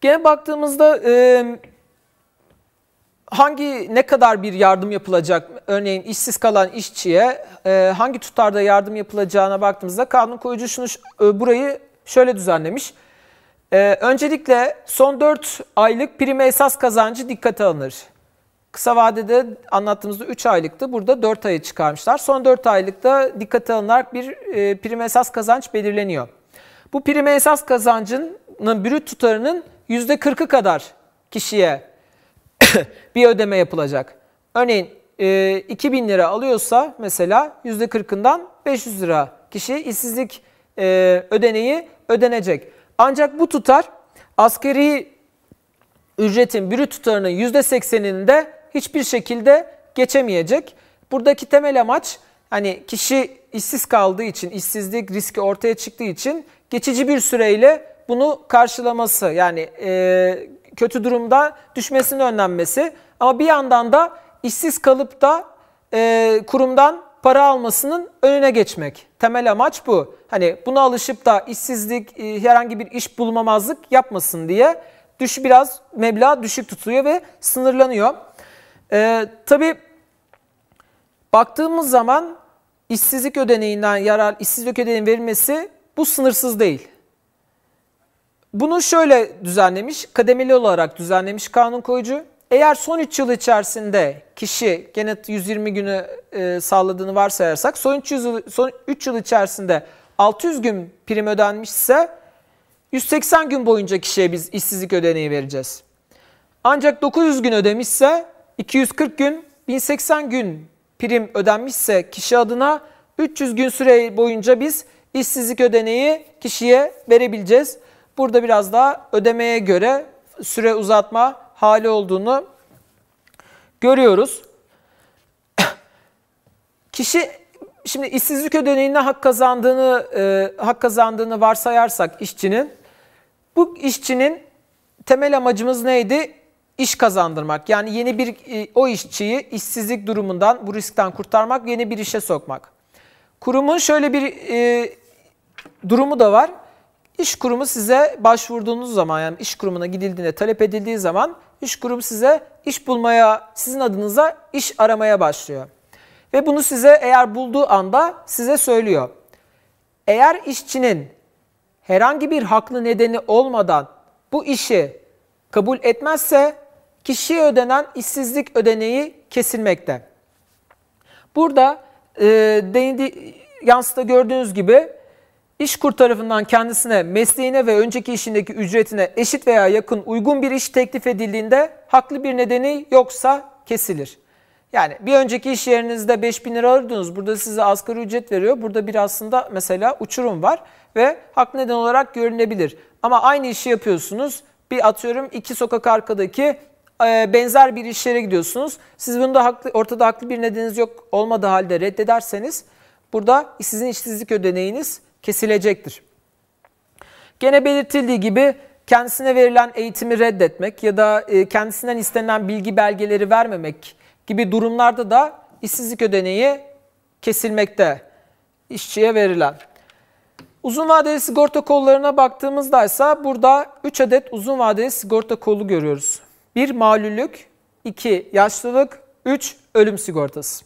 Gene baktığımızda e, hangi ne kadar bir yardım yapılacak? Örneğin işsiz kalan işçiye e, hangi tutarda yardım yapılacağına baktığımızda kanun koyucu şunu e, burayı şöyle düzenlemiş. E, öncelikle son 4 aylık prime esas kazancı dikkate alınır. Kısa vadede anlattığımızda 3 aylıktı. Burada 4 aya çıkarmışlar. Son 4 aylıkta dikkate alınarak bir e, prim esas kazanç belirleniyor. Bu prim esas kazancının brüt tutarının %40'ı kadar kişiye (coughs) bir ödeme yapılacak. Örneğin e, 2000 lira alıyorsa mesela %40'ından 500 lira kişiye işsizlik e, ödeneği ödenecek. Ancak bu tutar askeri ücretin brüt tutarının %80'inde hiçbir şekilde geçemeyecek. Buradaki temel amaç hani kişi işsiz kaldığı için, işsizlik riski ortaya çıktığı için geçici bir süreyle bunu karşılaması yani e, kötü durumda düşmesinin önlenmesi. Ama bir yandan da işsiz kalıp da e, kurumdan para almasının önüne geçmek. Temel amaç bu. Hani buna alışıp da işsizlik, e, herhangi bir iş bulmamazlık yapmasın diye düş biraz meblağ düşük tutuyor ve sınırlanıyor. Ee, tabii baktığımız zaman işsizlik ödeneğinden yarar, işsizlik ödeneğinin verilmesi bu sınırsız değil. Bunu şöyle düzenlemiş, kademeli olarak düzenlemiş kanun koyucu. Eğer son 3 yıl içerisinde kişi gene 120 günü e, sağladığını varsayarsak son 3 yıl, son 3 yıl içerisinde 600 gün prim ödenmişse 180 gün boyunca kişiye biz işsizlik ödeneği vereceğiz. Ancak 900 gün ödemişse 240 gün 1080 gün prim ödenmişse kişi adına 300 gün süre boyunca biz işsizlik ödeneği kişiye verebileceğiz. Burada biraz daha ödemeye göre süre uzatma hali olduğunu görüyoruz. (coughs) Kişi şimdi işsizlik ödeneğine hak kazandığını e, hak kazandığını varsayarsak işçinin bu işçinin temel amacımız neydi? iş kazandırmak. Yani yeni bir e, o işçiyi işsizlik durumundan bu riskten kurtarmak, yeni bir işe sokmak. Kurumun şöyle bir e, durumu da var. İş kurumu size başvurduğunuz zaman yani iş kurumuna gidildiğinde talep edildiği zaman iş kurumu size iş bulmaya sizin adınıza iş aramaya başlıyor. Ve bunu size eğer bulduğu anda size söylüyor. Eğer işçinin herhangi bir haklı nedeni olmadan bu işi kabul etmezse kişiye ödenen işsizlik ödeneği kesilmekte. Burada e, değindi, yansıda gördüğünüz gibi işkur tarafından kendisine, mesleğine ve önceki işindeki ücretine eşit veya yakın uygun bir iş teklif edildiğinde haklı bir nedeni yoksa kesilir. Yani bir önceki iş yerinizde 5000 lira alırdınız. Burada size asgari ücret veriyor. Burada bir aslında mesela uçurum var ve hak neden olarak görünebilir. Ama aynı işi yapıyorsunuz. Bir atıyorum iki sokak arkadaki ee, benzer bir işlere gidiyorsunuz. Siz bunda haklı, ortada haklı bir nedeniniz yok olmadığı halde reddederseniz burada sizin işsizlik ödeneğiniz kesilecektir. Gene belirtildiği gibi kendisine verilen eğitimi reddetmek ya da e, kendisinden istenen bilgi belgeleri vermemek gibi durumlarda da işsizlik ödeneği kesilmekte işçiye verilen. Uzun vadeli sigorta kollarına baktığımızda ise burada 3 adet uzun vadeli sigorta kolu görüyoruz. 1. Malüllük 2. Yaşlılık 3. Ölüm sigortası.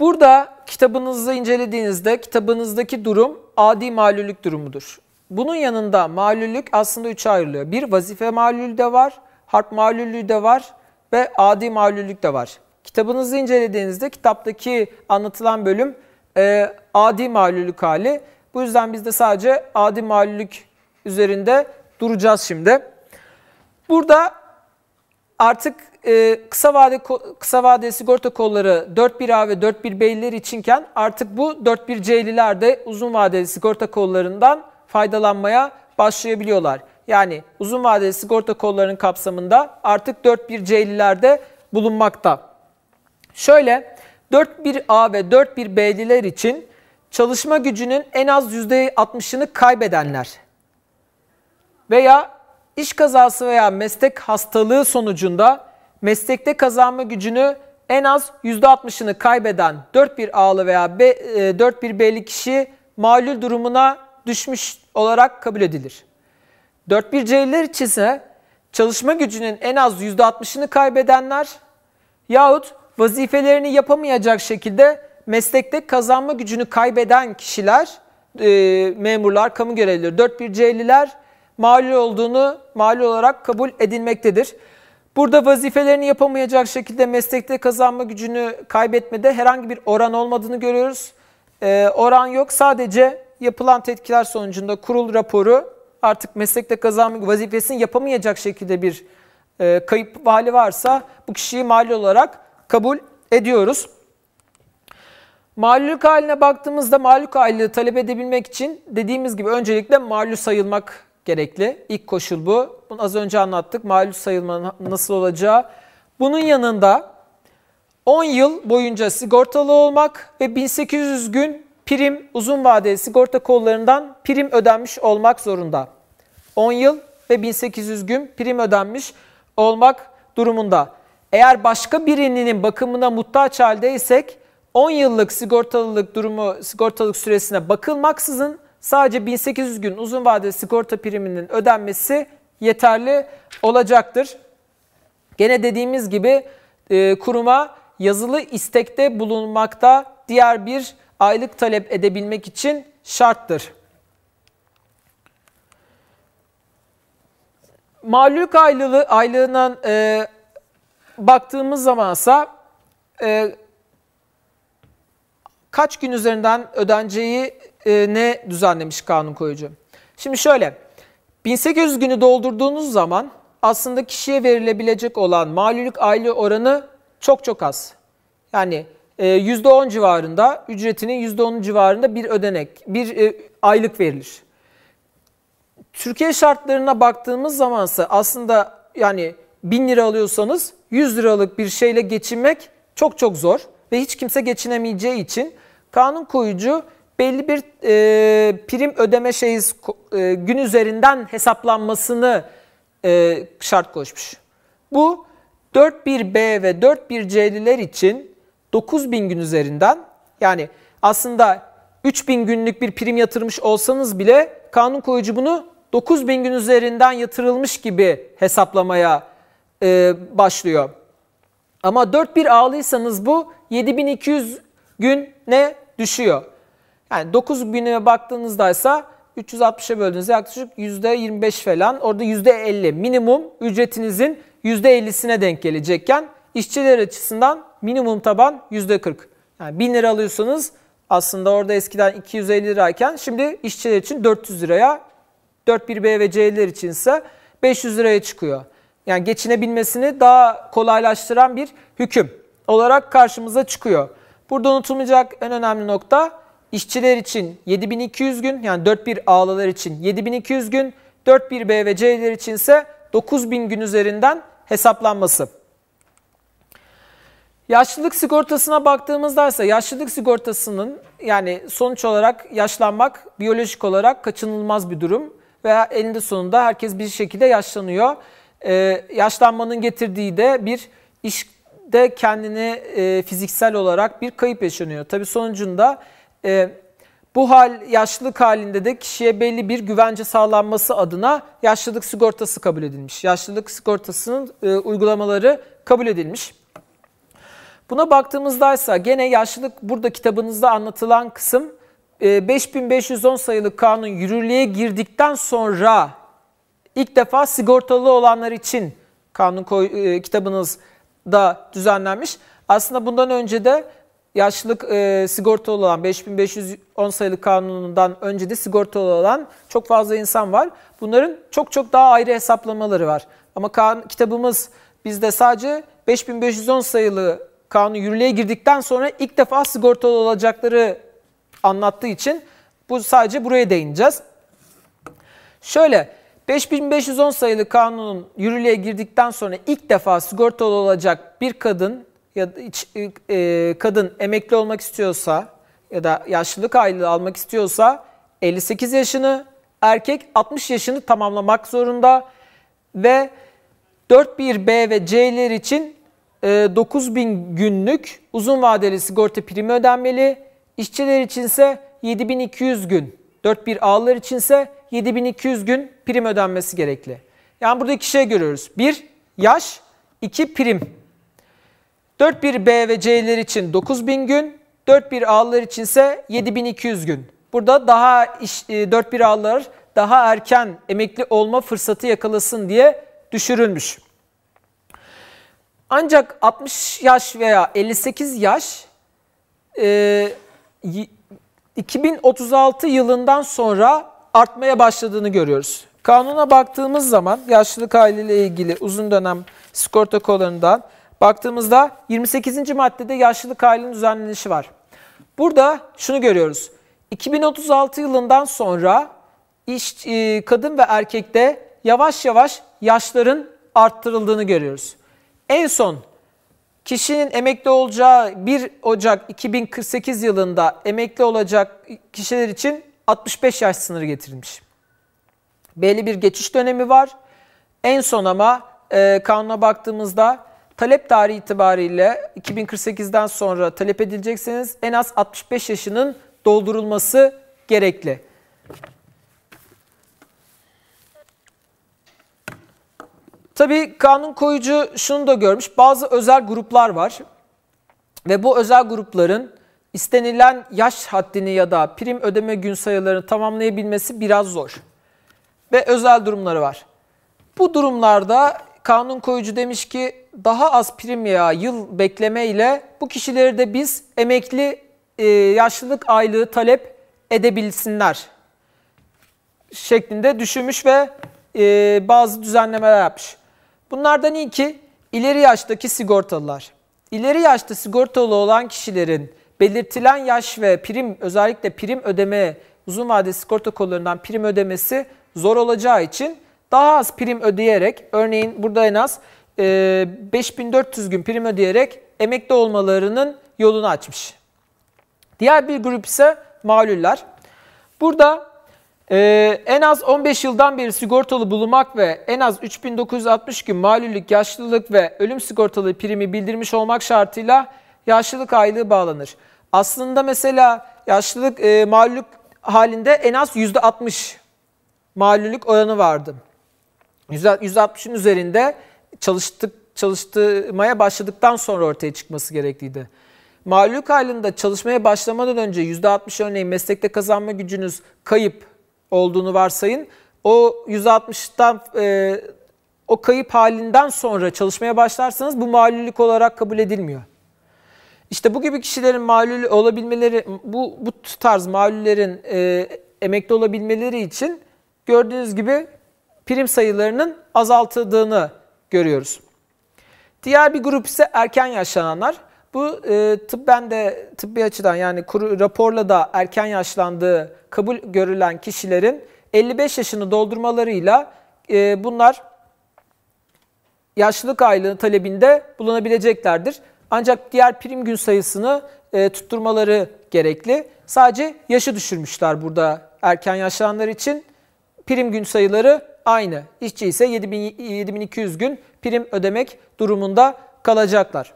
Burada kitabınızı incelediğinizde kitabınızdaki durum adi malüllük durumudur. Bunun yanında malüllük aslında üçe ayrılıyor. Bir vazife malülü de var, harp malüllüğü de var ve adi malüllük de var. Kitabınızı incelediğinizde kitaptaki anlatılan bölüm e, adi malüllük hali. Bu yüzden biz de sadece adi malüllük üzerinde duracağız şimdi. Burada artık e, kısa vade kısa vade sigorta kolları 41A ve 41 B'ler içinken artık bu 41C'liler de uzun vadeli sigorta kollarından faydalanmaya başlayabiliyorlar. Yani uzun vadeli sigorta kollarının kapsamında artık 41C'liler de bulunmakta. Şöyle 41A ve 41B'liler için çalışma gücünün en az %60'ını kaybedenler veya iş kazası veya meslek hastalığı sonucunda meslekte kazanma gücünü en az %60'ını kaybeden 4 bir ağlı veya B, 4-1 e, B'li kişi malül durumuna düşmüş olarak kabul edilir. 4 bir C'liler için ise çalışma gücünün en az %60'ını kaybedenler yahut vazifelerini yapamayacak şekilde meslekte kazanma gücünü kaybeden kişiler, e, memurlar, kamu görevlileri, 4 bir C'liler mali olduğunu mali olarak kabul edilmektedir. Burada vazifelerini yapamayacak şekilde meslekte kazanma gücünü kaybetmede herhangi bir oran olmadığını görüyoruz. Ee, oran yok. Sadece yapılan tetkiler sonucunda kurul raporu artık meslekte kazanma vazifesini yapamayacak şekilde bir e, kayıp vali varsa bu kişiyi mali olarak kabul ediyoruz. Mağlullük haline baktığımızda mağlullük halini talep edebilmek için dediğimiz gibi öncelikle mağlul sayılmak gerekli. İlk koşul bu. Bunu az önce anlattık. Mağlup sayılmanın nasıl olacağı. Bunun yanında 10 yıl boyunca sigortalı olmak ve 1800 gün prim uzun vadeli sigorta kollarından prim ödenmiş olmak zorunda. 10 yıl ve 1800 gün prim ödenmiş olmak durumunda. Eğer başka birinin bakımına muhtaç haldeysek 10 yıllık sigortalılık durumu sigortalılık süresine bakılmaksızın sadece 1800 gün uzun vadeli sigorta priminin ödenmesi yeterli olacaktır. Gene dediğimiz gibi e, kuruma yazılı istekte bulunmakta diğer bir aylık talep edebilmek için şarttır. Mağlulük aylığı, aylığından e, baktığımız zamansa e, kaç gün üzerinden ödeneceği e, ne düzenlemiş kanun koyucu? Şimdi şöyle 1800 günü doldurduğunuz zaman aslında kişiye verilebilecek olan malülük aile oranı çok çok az. Yani %10 e, civarında ücretinin %10 civarında bir ödenek, bir e, aylık verilir. Türkiye şartlarına baktığımız zamansa aslında yani 1000 lira alıyorsanız 100 liralık bir şeyle geçinmek çok çok zor ve hiç kimse geçinemeyeceği için kanun koyucu belli bir e, prim ödeme şeyi e, gün üzerinden hesaplanmasını e, şart koşmuş. Bu 41B ve 41C'liler için 9000 gün üzerinden yani aslında 3000 günlük bir prim yatırmış olsanız bile kanun koyucu bunu 9000 gün üzerinden yatırılmış gibi hesaplamaya e, başlıyor. Ama 4.1 A'lıysanız bu 7200 gün ne düşüyor. Yani 9 bine baktığınızda ise 360'a böldüğünüzde yaklaşık %25 falan orada %50 minimum ücretinizin %50'sine denk gelecekken işçiler açısından minimum taban %40. Yani 1000 lira alıyorsunuz, aslında orada eskiden 250 lirayken şimdi işçiler için 400 liraya 41B ve C'ler için ise 500 liraya çıkıyor. Yani geçinebilmesini daha kolaylaştıran bir hüküm olarak karşımıza çıkıyor. Burada unutulmayacak en önemli nokta işçiler için 7200 gün yani 41 A'lılar için 7200 gün 41 B ve C'ler içinse 9000 gün üzerinden hesaplanması. Yaşlılık sigortasına baktığımızda ise yaşlılık sigortasının yani sonuç olarak yaşlanmak biyolojik olarak kaçınılmaz bir durum ve elinde sonunda herkes bir şekilde yaşlanıyor. Ee, yaşlanmanın getirdiği de bir işte kendini e, fiziksel olarak bir kayıp yaşanıyor. Tabii sonucunda e, bu hal yaşlılık halinde de kişiye belli bir güvence sağlanması adına yaşlılık sigortası kabul edilmiş. Yaşlılık sigortasının e, uygulamaları kabul edilmiş. Buna baktığımızdaysa gene yaşlılık burada kitabınızda anlatılan kısım e, 5510 sayılı kanun yürürlüğe girdikten sonra ilk defa sigortalı olanlar için kanun koy, e, kitabınızda düzenlenmiş. Aslında bundan önce de yaşlılık e, sigortalı olan 5510 sayılı kanunundan önce de sigortalı olan çok fazla insan var. Bunların çok çok daha ayrı hesaplamaları var. Ama kan, kitabımız bizde sadece 5510 sayılı kanun yürürlüğe girdikten sonra ilk defa sigortalı olacakları anlattığı için bu sadece buraya değineceğiz. Şöyle 5510 sayılı kanunun yürürlüğe girdikten sonra ilk defa sigortalı olacak bir kadın ya da iç, e, e, kadın emekli olmak istiyorsa ya da yaşlılık aylığı almak istiyorsa 58 yaşını, erkek 60 yaşını tamamlamak zorunda ve 41B ve C'ler için 9000 e, günlük uzun vadeli sigorta primi ödenmeli. İşçiler içinse 7200 gün, 41A'lar içinse 7200 gün prim ödenmesi gerekli. Yani burada iki şey görüyoruz. Bir, yaş, iki prim 41B ve C'ler için 9000 gün, 41A'lar için ise 7200 gün. Burada daha 41A'lar e, daha erken emekli olma fırsatı yakalasın diye düşürülmüş. Ancak 60 yaş veya 58 yaş 2036 e, yılından sonra artmaya başladığını görüyoruz. Kanuna baktığımız zaman yaşlılık haliyle ilgili uzun dönem sigorta kollarından baktığımızda 28. maddede yaşlılık ailenin düzenlenişi var. Burada şunu görüyoruz. 2036 yılından sonra iş, e, kadın ve erkekte yavaş yavaş yaşların arttırıldığını görüyoruz. En son kişinin emekli olacağı 1 Ocak 2048 yılında emekli olacak kişiler için 65 yaş sınırı getirilmiş. Belli bir geçiş dönemi var. En son ama e, kanuna baktığımızda Talep tarihi itibariyle 2048'den sonra talep edilecekseniz en az 65 yaşının doldurulması gerekli. Tabii kanun koyucu şunu da görmüş. Bazı özel gruplar var ve bu özel grupların istenilen yaş haddini ya da prim ödeme gün sayılarını tamamlayabilmesi biraz zor. Ve özel durumları var. Bu durumlarda kanun koyucu demiş ki daha az prim ya yıl bekleme ile bu kişileri de biz emekli e, yaşlılık aylığı talep edebilsinler şeklinde düşünmüş ve e, bazı düzenlemeler yapmış. Bunlardan ilki ileri yaştaki sigortalılar. İleri yaşta sigortalı olan kişilerin belirtilen yaş ve prim özellikle prim ödeme uzun vadeli sigorta kollarından prim ödemesi zor olacağı için daha az prim ödeyerek, örneğin burada en az e, 5400 gün prim ödeyerek emekli olmalarının yolunu açmış. Diğer bir grup ise mağluller. Burada ee, en az 15 yıldan beri sigortalı bulunmak ve en az 3960 gün malullik, yaşlılık ve ölüm sigortalı primi bildirmiş olmak şartıyla yaşlılık aylığı bağlanır. Aslında mesela yaşlılık e, malullik halinde en az %60 malullik oranı vardı. %60'ın üzerinde çalıştık çalıştırmaya başladıktan sonra ortaya çıkması gerekliydi. Mağluluk halinde çalışmaya başlamadan önce %60 örneğin meslekte kazanma gücünüz kayıp olduğunu varsayın. O %60'dan e, o kayıp halinden sonra çalışmaya başlarsanız bu mağlulük olarak kabul edilmiyor. İşte bu gibi kişilerin mağlul olabilmeleri, bu, bu tarz mağlullerin e, emekli olabilmeleri için gördüğünüz gibi prim sayılarının azaltıldığını görüyoruz. Diğer bir grup ise erken yaşlananlar. Bu e, tıbben de tıbbi açıdan yani kuru, raporla da erken yaşlandığı kabul görülen kişilerin 55 yaşını doldurmalarıyla e, bunlar yaşlılık aylığı talebinde bulunabileceklerdir. Ancak diğer prim gün sayısını e, tutturmaları gerekli. Sadece yaşı düşürmüşler burada erken yaşlananlar için. Prim gün sayıları aynı. İşçi ise 7200 gün prim ödemek durumunda kalacaklar.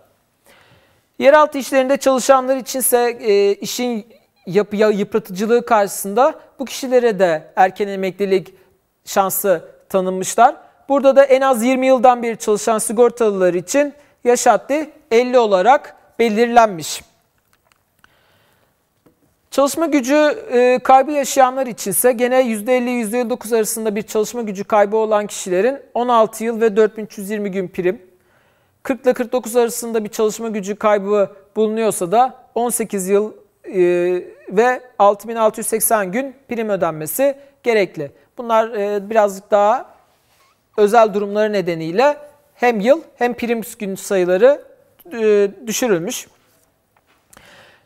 Yeraltı işlerinde çalışanlar içinse e, işin yapıya yıpratıcılığı karşısında bu kişilere de erken emeklilik şansı tanınmışlar. Burada da en az 20 yıldan beri çalışan sigortalılar için yaş haddi 50 olarak belirlenmiş. Çalışma gücü e, kaybı yaşayanlar için ise gene %50-%59 arasında bir çalışma gücü kaybı olan kişilerin 16 yıl ve 4320 gün prim, 40 ile 49 arasında bir çalışma gücü kaybı bulunuyorsa da 18 yıl e, ve 6680 gün prim ödenmesi gerekli. Bunlar e, birazcık daha özel durumları nedeniyle hem yıl hem prim gün sayıları e, düşürülmüş.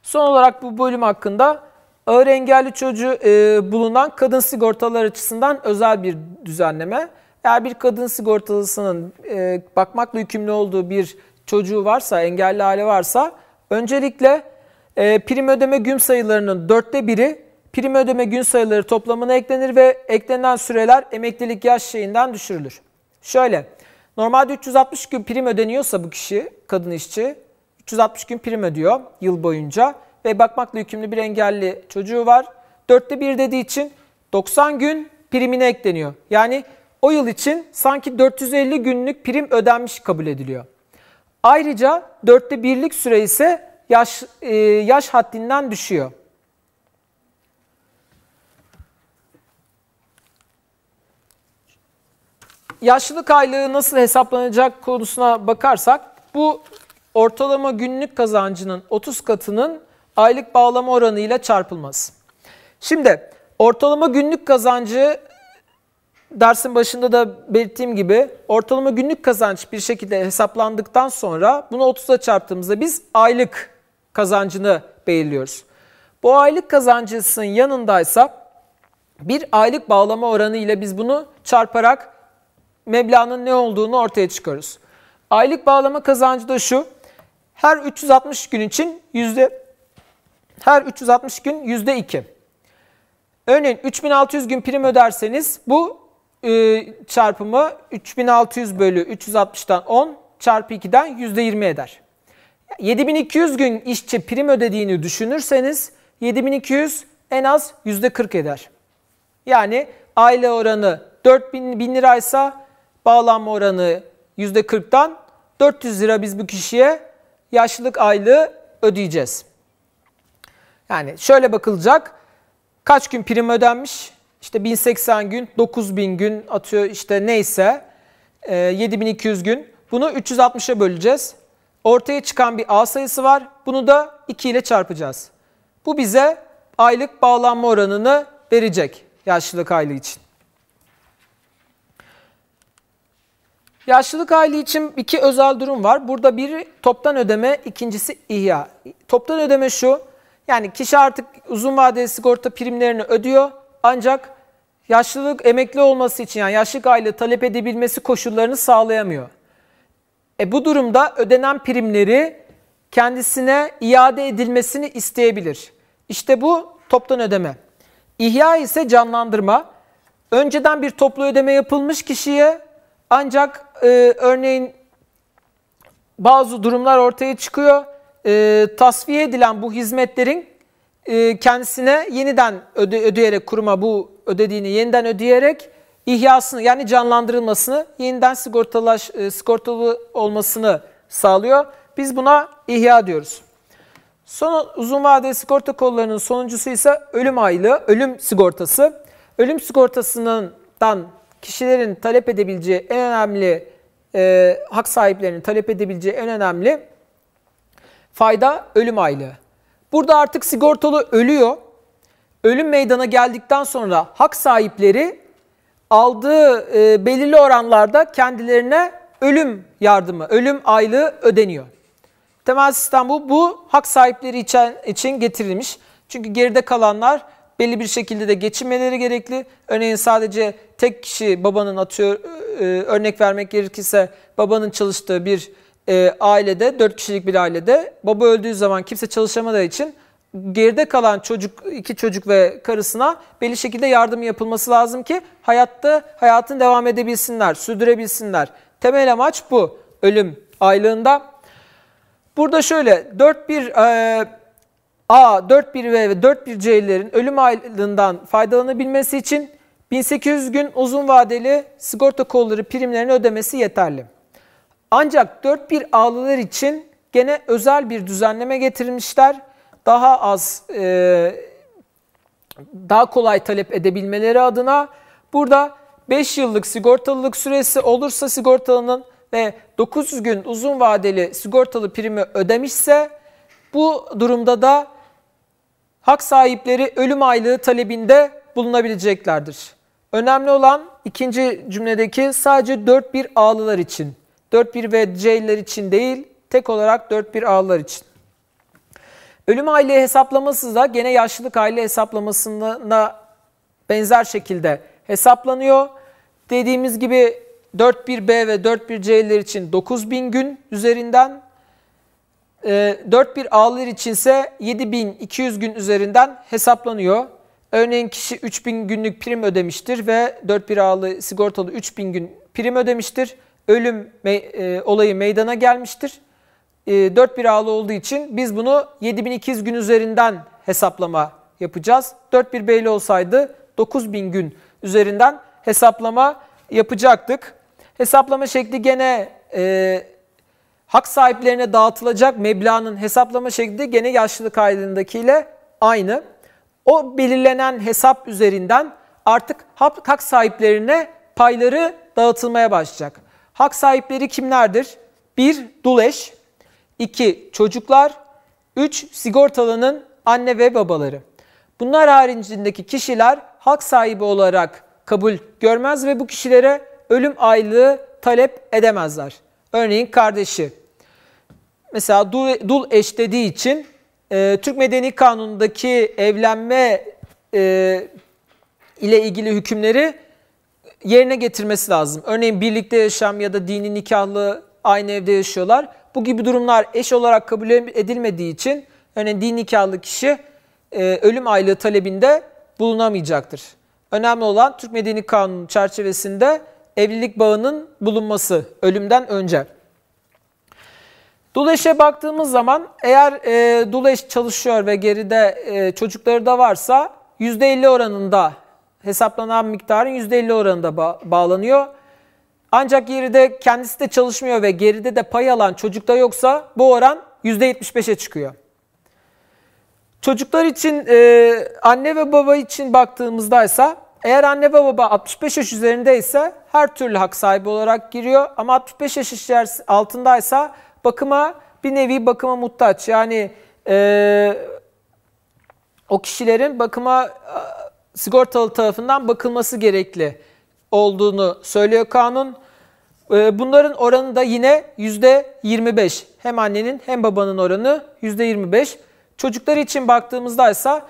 Son olarak bu bölüm hakkında ağır engelli çocuğu e, bulunan kadın sigortalar açısından özel bir düzenleme. Eğer bir kadın sigortalısının e, bakmakla yükümlü olduğu bir çocuğu varsa, engelli aile varsa öncelikle e, prim ödeme gün sayılarının dörtte biri prim ödeme gün sayıları toplamına eklenir ve eklenen süreler emeklilik yaş şeyinden düşürülür. Şöyle, normalde 360 gün prim ödeniyorsa bu kişi, kadın işçi, 360 gün prim ödüyor yıl boyunca ve bakmakla yükümlü bir engelli çocuğu var. Dörtte bir dediği için 90 gün primine ekleniyor. Yani o yıl için sanki 450 günlük prim ödenmiş kabul ediliyor. Ayrıca dörtte birlik süre ise yaş, e, yaş haddinden düşüyor. Yaşlılık aylığı nasıl hesaplanacak konusuna bakarsak bu ortalama günlük kazancının 30 katının aylık bağlama oranıyla çarpılması. Şimdi ortalama günlük kazancı dersin başında da belirttiğim gibi ortalama günlük kazanç bir şekilde hesaplandıktan sonra bunu 30'a çarptığımızda biz aylık kazancını belirliyoruz. Bu aylık kazancısının yanındaysa bir aylık bağlama oranı ile biz bunu çarparak meblağın ne olduğunu ortaya çıkarız. Aylık bağlama kazancı da şu. Her 360 gün için yüzde her 360 gün yüzde iki. Örneğin 3600 gün prim öderseniz bu e, çarpımı 3600 bölü 360'dan 10 çarpı 2'den yüzde 20 eder. 7200 gün işçi prim ödediğini düşünürseniz 7200 en az yüzde 40 eder. Yani aile oranı 4000 bin liraysa bağlanma oranı yüzde 40'tan 400 lira biz bu kişiye yaşlılık aylığı ödeyeceğiz. Yani şöyle bakılacak. Kaç gün prim ödenmiş? İşte 1080 gün, 9000 gün atıyor işte neyse. 7200 ee, gün. Bunu 360'a böleceğiz. Ortaya çıkan bir A sayısı var. Bunu da 2 ile çarpacağız. Bu bize aylık bağlanma oranını verecek yaşlılık aylığı için. Yaşlılık aile için iki özel durum var. Burada biri toptan ödeme, ikincisi ihya. Toptan ödeme şu, yani kişi artık uzun vadeli sigorta primlerini ödüyor ancak yaşlılık emekli olması için yani yaşlılık aile talep edebilmesi koşullarını sağlayamıyor. E bu durumda ödenen primleri kendisine iade edilmesini isteyebilir. İşte bu toptan ödeme. İhya ise canlandırma. Önceden bir toplu ödeme yapılmış kişiye ancak e, örneğin bazı durumlar ortaya çıkıyor. E, tasfiye edilen bu hizmetlerin e, kendisine yeniden öde, ödeyerek kuruma bu ödediğini yeniden ödeyerek ihyasını yani canlandırılmasını yeniden sigortalaş, e, sigortalı olmasını sağlıyor. Biz buna ihya diyoruz. Son uzun vadeli sigorta kollarının sonuncusu ise ölüm aylığı, ölüm sigortası. Ölüm sigortasından kişilerin talep edebileceği en önemli, e, hak sahiplerinin talep edebileceği en önemli fayda ölüm aylığı. Burada artık sigortalı ölüyor. Ölüm meydana geldikten sonra hak sahipleri aldığı e, belirli oranlarda kendilerine ölüm yardımı, ölüm aylığı ödeniyor. Temel sistem bu. Bu hak sahipleri için, için getirilmiş. Çünkü geride kalanlar belli bir şekilde de geçinmeleri gerekli. Örneğin sadece tek kişi babanın atıyor e, e, örnek vermek gerekirse babanın çalıştığı bir e, ailede dört kişilik bir ailede baba öldüğü zaman kimse çalışamadığı için geride kalan çocuk iki çocuk ve karısına belli şekilde yardım yapılması lazım ki hayatta hayatın devam edebilsinler, sürdürebilsinler. Temel amaç bu ölüm aylığında. Burada şöyle dört bir e, A, 4.1V ve 4.1C'lilerin ölüm aylığından faydalanabilmesi için 1800 gün uzun vadeli sigorta kolları primlerini ödemesi yeterli. Ancak 4.1 A'lılar için gene özel bir düzenleme getirmişler. Daha az, e, daha kolay talep edebilmeleri adına burada 5 yıllık sigortalılık süresi olursa sigortalının ve 900 gün uzun vadeli sigortalı primi ödemişse bu durumda da hak sahipleri ölüm aylığı talebinde bulunabileceklerdir. Önemli olan ikinci cümledeki sadece 4-1 A'lılar için. 4-1 ve C'liler için değil, tek olarak 4-1 A'lılar için. Ölüm aylığı hesaplaması da gene yaşlılık aile hesaplamasına benzer şekilde hesaplanıyor. Dediğimiz gibi 4-1 B ve 4-1 C'liler için 9000 gün üzerinden ee, dört bir ağlar içinse 7200 gün üzerinden hesaplanıyor. Örneğin kişi 3000 günlük prim ödemiştir ve dört bir ağlı sigortalı 3000 gün prim ödemiştir. Ölüm me e, olayı meydana gelmiştir. E, bir ağlı olduğu için biz bunu 7200 gün üzerinden hesaplama yapacağız. Dört bir beyli olsaydı 9000 gün üzerinden hesaplama yapacaktık. Hesaplama şekli gene e, Hak sahiplerine dağıtılacak meblağın hesaplama şekli gene yaşlılık kaydındakiyle aynı. O belirlenen hesap üzerinden artık hak sahiplerine payları dağıtılmaya başlayacak. Hak sahipleri kimlerdir? 1. Dul eş 2. Çocuklar 3. Sigortalının anne ve babaları. Bunlar haricindeki kişiler hak sahibi olarak kabul görmez ve bu kişilere ölüm aylığı talep edemezler. Örneğin kardeşi mesela dul, eşlediği için e, Türk Medeni Kanunu'ndaki evlenme e, ile ilgili hükümleri yerine getirmesi lazım. Örneğin birlikte yaşam ya da dini nikahlı aynı evde yaşıyorlar. Bu gibi durumlar eş olarak kabul edilmediği için örneğin dini nikahlı kişi e, ölüm aylığı talebinde bulunamayacaktır. Önemli olan Türk Medeni Kanunu çerçevesinde evlilik bağının bulunması ölümden önce. Duleş'e baktığımız zaman eğer e, Duleş çalışıyor ve geride e, çocukları da varsa %50 oranında hesaplanan miktarın %50 oranında ba- bağlanıyor. Ancak geride kendisi de çalışmıyor ve geride de pay alan çocukta yoksa bu oran %75'e çıkıyor. Çocuklar için e, anne ve baba için baktığımızda ise eğer anne ve baba 65 yaş üzerindeyse her türlü hak sahibi olarak giriyor ama 65 yaş altındaysa bakıma bir nevi bakıma muhtaç. Yani e, o kişilerin bakıma e, sigortalı tarafından bakılması gerekli olduğunu söylüyor kanun. E, bunların oranı da yine yüzde %25. Hem annenin hem babanın oranı yüzde %25. Çocuklar için baktığımızda ise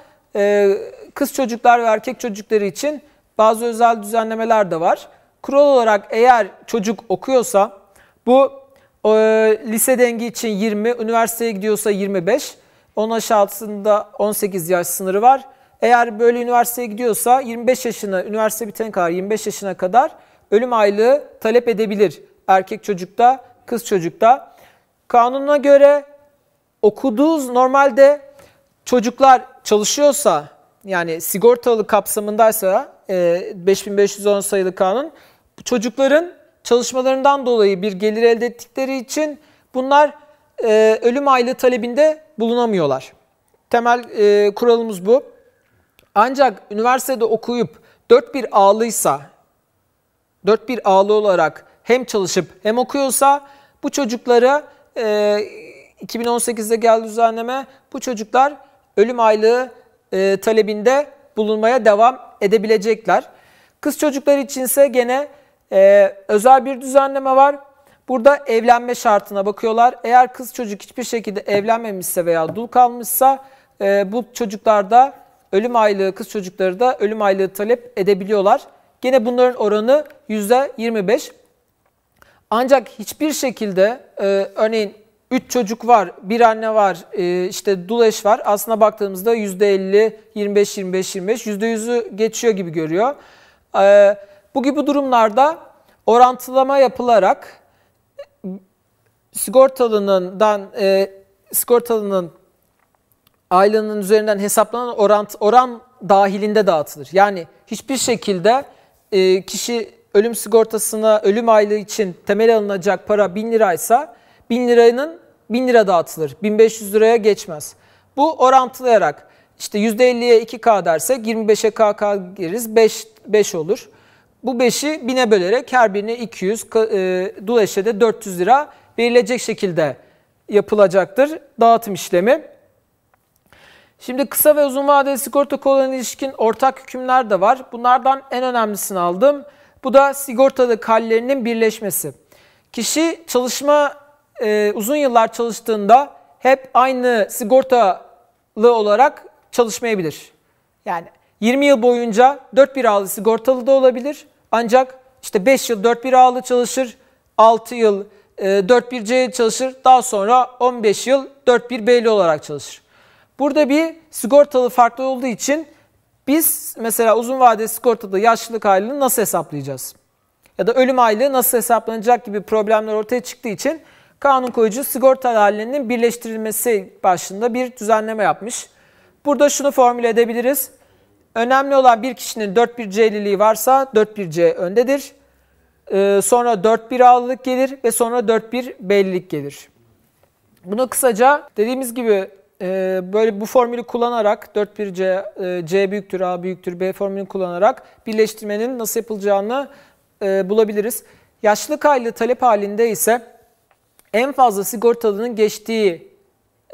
kız çocuklar ve erkek çocukları için bazı özel düzenlemeler de var. Kural olarak eğer çocuk okuyorsa bu e, lise dengi için 20, üniversiteye gidiyorsa 25. Onun aşağısında 18 yaş sınırı var. Eğer böyle üniversiteye gidiyorsa 25 yaşına, üniversite bitene kadar 25 yaşına kadar ölüm aylığı talep edebilir. Erkek çocukta, kız çocukta. Kanuna göre okuduğunuz normalde çocuklar çalışıyorsa yani sigortalı kapsamındaysa 5510 e, sayılı kanun çocukların çalışmalarından dolayı bir gelir elde ettikleri için bunlar e, ölüm aylığı talebinde bulunamıyorlar. Temel e, kuralımız bu. Ancak üniversitede okuyup dört bir ağlıysa, dört bir ağlı olarak hem çalışıp hem okuyorsa bu çocuklara e, 2018'de geldi düzenleme bu çocuklar ölüm aylığı e, talebinde bulunmaya devam edebilecekler. Kız çocuklar içinse gene e, özel bir düzenleme var. Burada evlenme şartına bakıyorlar. Eğer kız çocuk hiçbir şekilde evlenmemişse veya dul kalmışsa e, bu çocuklarda ölüm aylığı, kız çocukları da ölüm aylığı talep edebiliyorlar. Gene bunların oranı %25. Ancak hiçbir şekilde e, örneğin 3 çocuk var, bir anne var, e, işte dul eş var. Aslına baktığımızda %50, 25, 25, 25, %100'ü geçiyor gibi görüyor. Evet. Bu gibi durumlarda orantılama yapılarak sigortalının e, sigortalının aylığının üzerinden hesaplanan oran, oran dahilinde dağıtılır. Yani hiçbir şekilde e, kişi ölüm sigortasına ölüm aylığı için temel alınacak para 1000 liraysa 1000 liranın 1000 lira dağıtılır. 1500 liraya geçmez. Bu orantılayarak işte %50'ye 2K dersek 25'e KK gireriz 5, 5 olur. Bu 5'i bine bölerek her birine 200, e, Duleş'e de 400 lira verilecek şekilde yapılacaktır dağıtım işlemi. Şimdi kısa ve uzun vadeli sigorta kollarına ilişkin ortak hükümler de var. Bunlardan en önemlisini aldım. Bu da sigortalı hallerinin birleşmesi. Kişi çalışma e, uzun yıllar çalıştığında hep aynı sigortalı olarak çalışmayabilir. Yani 20 yıl boyunca 4 bir ağlı sigortalı da olabilir. Ancak işte 5 yıl 4 bir ağlı çalışır, 6 yıl 4 e, bir C çalışır, daha sonra 15 yıl 4 bir B'li olarak çalışır. Burada bir sigortalı farklı olduğu için biz mesela uzun vadeli sigortada yaşlılık aylığını nasıl hesaplayacağız? Ya da ölüm aylığı nasıl hesaplanacak gibi problemler ortaya çıktığı için kanun koyucu sigorta hallerinin birleştirilmesi başında bir düzenleme yapmış. Burada şunu formüle edebiliriz. Önemli olan bir kişinin 4-1-C'liliği varsa 4-1-C öndedir. Ee, sonra 4-1-A'lılık gelir ve sonra 4-1-B'lilik gelir. Bunu kısaca dediğimiz gibi e, böyle bu formülü kullanarak 4-1-C, e, C büyüktür, A büyüktür, B formülünü kullanarak birleştirmenin nasıl yapılacağını e, bulabiliriz. Yaşlı aylığı talep halinde ise en fazla sigortalının geçtiği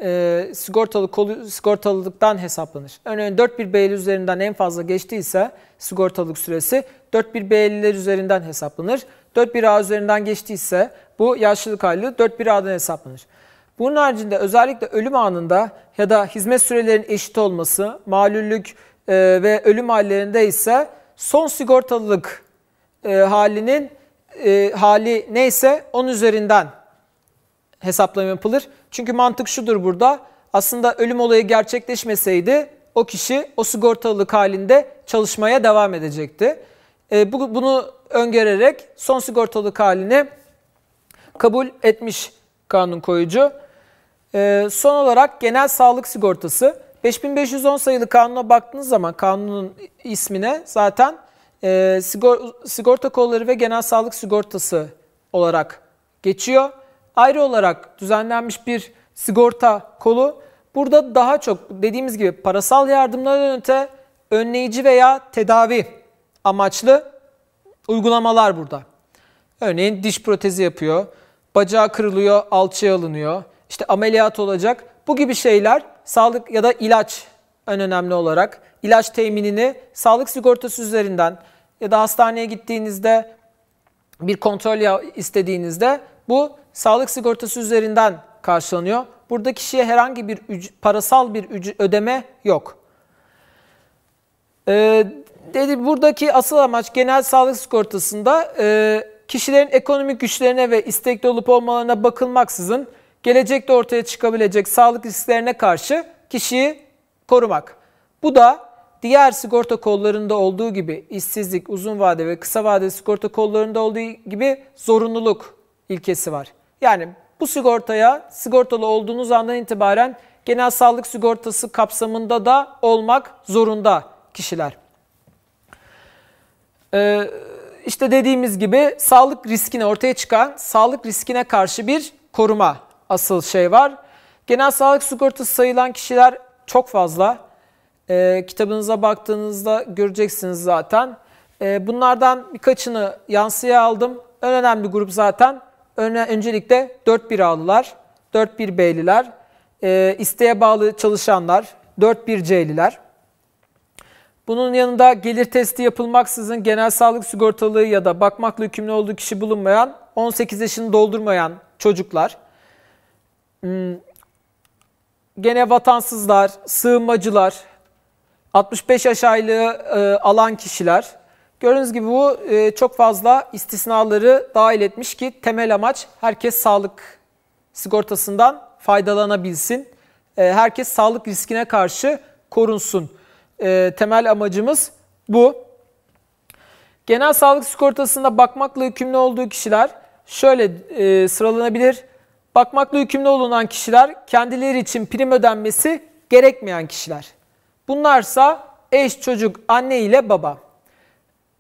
e, sigortalı kolu, sigortalılıktan hesaplanır. Örneğin 4150 üzerinden en fazla geçtiyse sigortalılık süresi 4150'ler üzerinden hesaplanır. 41A üzerinden geçtiyse bu yaşlılık aylığı 41A'dan hesaplanır. Bunun haricinde özellikle ölüm anında ya da hizmet sürelerinin eşit olması, malüllük e, ve ölüm hallerinde ise son sigortalılık e, halinin e, hali neyse onun üzerinden hesaplama yapılır. Çünkü mantık şudur burada. Aslında ölüm olayı gerçekleşmeseydi o kişi o sigortalılık halinde çalışmaya devam edecekti. E, bu, bunu öngörerek son sigortalılık halini kabul etmiş kanun koyucu. E, son olarak genel sağlık sigortası. 5510 sayılı kanuna baktığınız zaman kanunun ismine zaten e, sigor, sigorta kolları ve genel sağlık sigortası olarak geçiyor ayrı olarak düzenlenmiş bir sigorta kolu burada daha çok dediğimiz gibi parasal yardımlardan öte önleyici veya tedavi amaçlı uygulamalar burada. Örneğin diş protezi yapıyor, bacağı kırılıyor, alçıya alınıyor, işte ameliyat olacak. Bu gibi şeyler sağlık ya da ilaç en önemli olarak ilaç teminini sağlık sigortası üzerinden ya da hastaneye gittiğinizde bir kontrol istediğinizde bu sağlık sigortası üzerinden karşılanıyor. Burada kişiye herhangi bir parasal bir ödeme yok. Ee, dedi buradaki asıl amaç genel sağlık sigortasında e, kişilerin ekonomik güçlerine ve istekli olup olmalarına bakılmaksızın gelecekte ortaya çıkabilecek sağlık risklerine karşı kişiyi korumak. Bu da diğer sigorta kollarında olduğu gibi işsizlik, uzun vade ve kısa vade sigorta kollarında olduğu gibi zorunluluk ilkesi var. Yani bu sigortaya sigortalı olduğunuz andan itibaren genel sağlık sigortası kapsamında da olmak zorunda kişiler. Ee, işte dediğimiz gibi sağlık riskine ortaya çıkan sağlık riskine karşı bir koruma asıl şey var. Genel sağlık sigortası sayılan kişiler çok fazla. Ee, kitabınıza baktığınızda göreceksiniz zaten. Ee, bunlardan birkaçını yansıya aldım. En önemli grup zaten Öne, öncelikle 4-1 A'lılar, 4-1 B'liler, e, isteğe bağlı çalışanlar, 4-1 C'liler. Bunun yanında gelir testi yapılmaksızın genel sağlık sigortalığı ya da bakmakla yükümlü olduğu kişi bulunmayan, 18 yaşını doldurmayan çocuklar, hmm, gene vatansızlar, sığınmacılar, 65 yaş aylığı e, alan kişiler, Gördüğünüz gibi bu e, çok fazla istisnaları dahil etmiş ki temel amaç herkes sağlık sigortasından faydalanabilsin. E, herkes sağlık riskine karşı korunsun. E, temel amacımız bu. Genel sağlık sigortasında bakmakla yükümlü olduğu kişiler şöyle sıralanabilir. Bakmakla yükümlü olunan kişiler kendileri için prim ödenmesi gerekmeyen kişiler. Bunlarsa eş, çocuk, anne ile baba.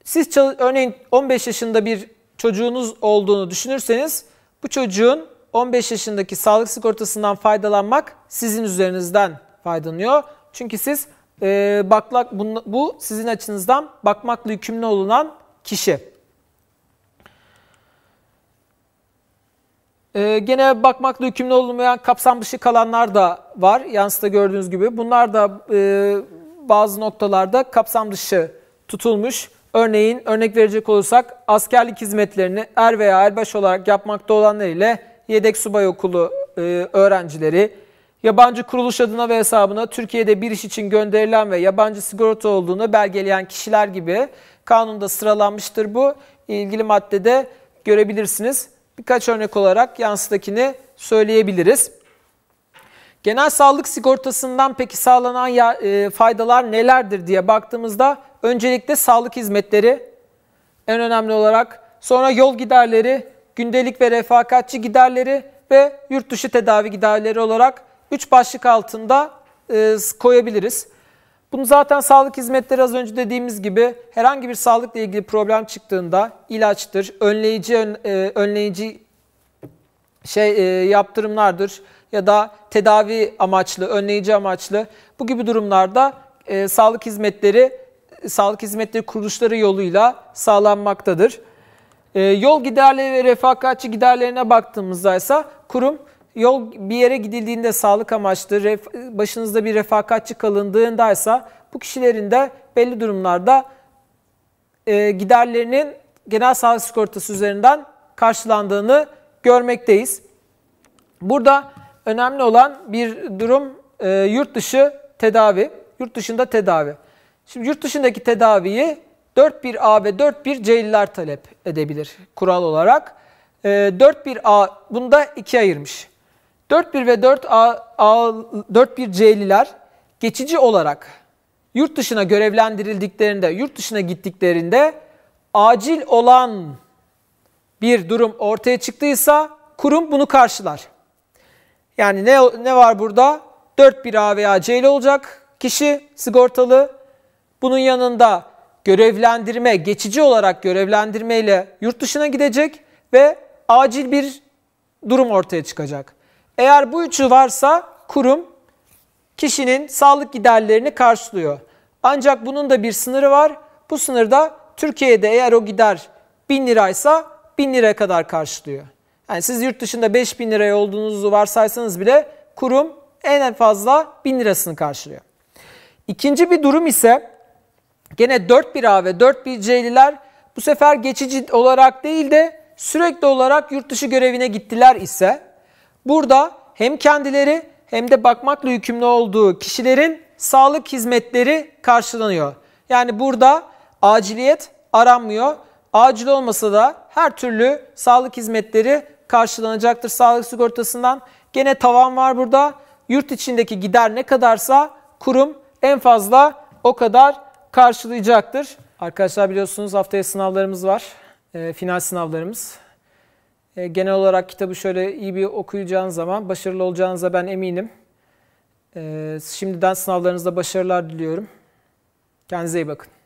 Siz örneğin 15 yaşında bir çocuğunuz olduğunu düşünürseniz bu çocuğun 15 yaşındaki sağlık sigortasından faydalanmak sizin üzerinizden faydalanıyor. Çünkü siz e, baklak bu, bu sizin açınızdan bakmakla yükümlü olunan kişi. E, gene bakmakla yükümlü olmayan kapsam dışı kalanlar da var. Yansıda gördüğünüz gibi. Bunlar da e, bazı noktalarda kapsam dışı tutulmuş. Örneğin örnek verecek olursak askerlik hizmetlerini er veya erbaş olarak yapmakta olanlar ile yedek subay okulu e, öğrencileri, yabancı kuruluş adına ve hesabına Türkiye'de bir iş için gönderilen ve yabancı sigorta olduğunu belgeleyen kişiler gibi kanunda sıralanmıştır bu. İlgili maddede görebilirsiniz. Birkaç örnek olarak yansıdakini söyleyebiliriz. Genel sağlık sigortasından peki sağlanan ya, e, faydalar nelerdir diye baktığımızda öncelikle sağlık hizmetleri en önemli olarak sonra yol giderleri, gündelik ve refakatçi giderleri ve yurt dışı tedavi giderleri olarak 3 başlık altında e, koyabiliriz. Bunu zaten sağlık hizmetleri az önce dediğimiz gibi herhangi bir sağlıkla ilgili problem çıktığında ilaçtır, önleyici ön, e, önleyici şey e, yaptırımlardır, ya da tedavi amaçlı, önleyici amaçlı bu gibi durumlarda e, sağlık hizmetleri e, sağlık hizmetleri kuruluşları yoluyla sağlanmaktadır. E, yol giderleri ve refakatçi giderlerine baktığımızda ise kurum yol bir yere gidildiğinde sağlık amaçlı, ref, başınızda bir refakatçi kalındığında ise bu kişilerin de belli durumlarda e, giderlerinin genel sağlık sigortası üzerinden karşılandığını görmekteyiz. Burada önemli olan bir durum e, yurt dışı tedavi. Yurt dışında tedavi. Şimdi yurt dışındaki tedaviyi 4.1A ve 4.1C'liler talep edebilir kural olarak. E, 4.1A bunda ikiye ayırmış. 4.1 ve 4A, A 4.1C'liler geçici olarak yurt dışına görevlendirildiklerinde, yurt dışına gittiklerinde acil olan bir durum ortaya çıktıysa kurum bunu karşılar. Yani ne, ne var burada? 4 bir A veya C'li olacak kişi sigortalı. Bunun yanında görevlendirme, geçici olarak görevlendirmeyle yurt dışına gidecek ve acil bir durum ortaya çıkacak. Eğer bu üçü varsa kurum kişinin sağlık giderlerini karşılıyor. Ancak bunun da bir sınırı var. Bu sınırda Türkiye'de eğer o gider 1000 liraysa 1000 liraya kadar karşılıyor. Yani siz yurt dışında 5 bin liraya olduğunuzu varsaysanız bile kurum en fazla 1000 lirasını karşılıyor. İkinci bir durum ise gene 4-1A ve 4-1C'liler bu sefer geçici olarak değil de sürekli olarak yurt dışı görevine gittiler ise burada hem kendileri hem de bakmakla yükümlü olduğu kişilerin sağlık hizmetleri karşılanıyor. Yani burada aciliyet aranmıyor. Acil olmasa da her türlü sağlık hizmetleri karşılanacaktır sağlık sigortasından. Gene tavan var burada. Yurt içindeki gider ne kadarsa kurum en fazla o kadar karşılayacaktır. Arkadaşlar biliyorsunuz haftaya sınavlarımız var. E, final sınavlarımız. E, genel olarak kitabı şöyle iyi bir okuyacağınız zaman başarılı olacağınıza ben eminim. E, şimdiden sınavlarınızda başarılar diliyorum. Kendinize iyi bakın.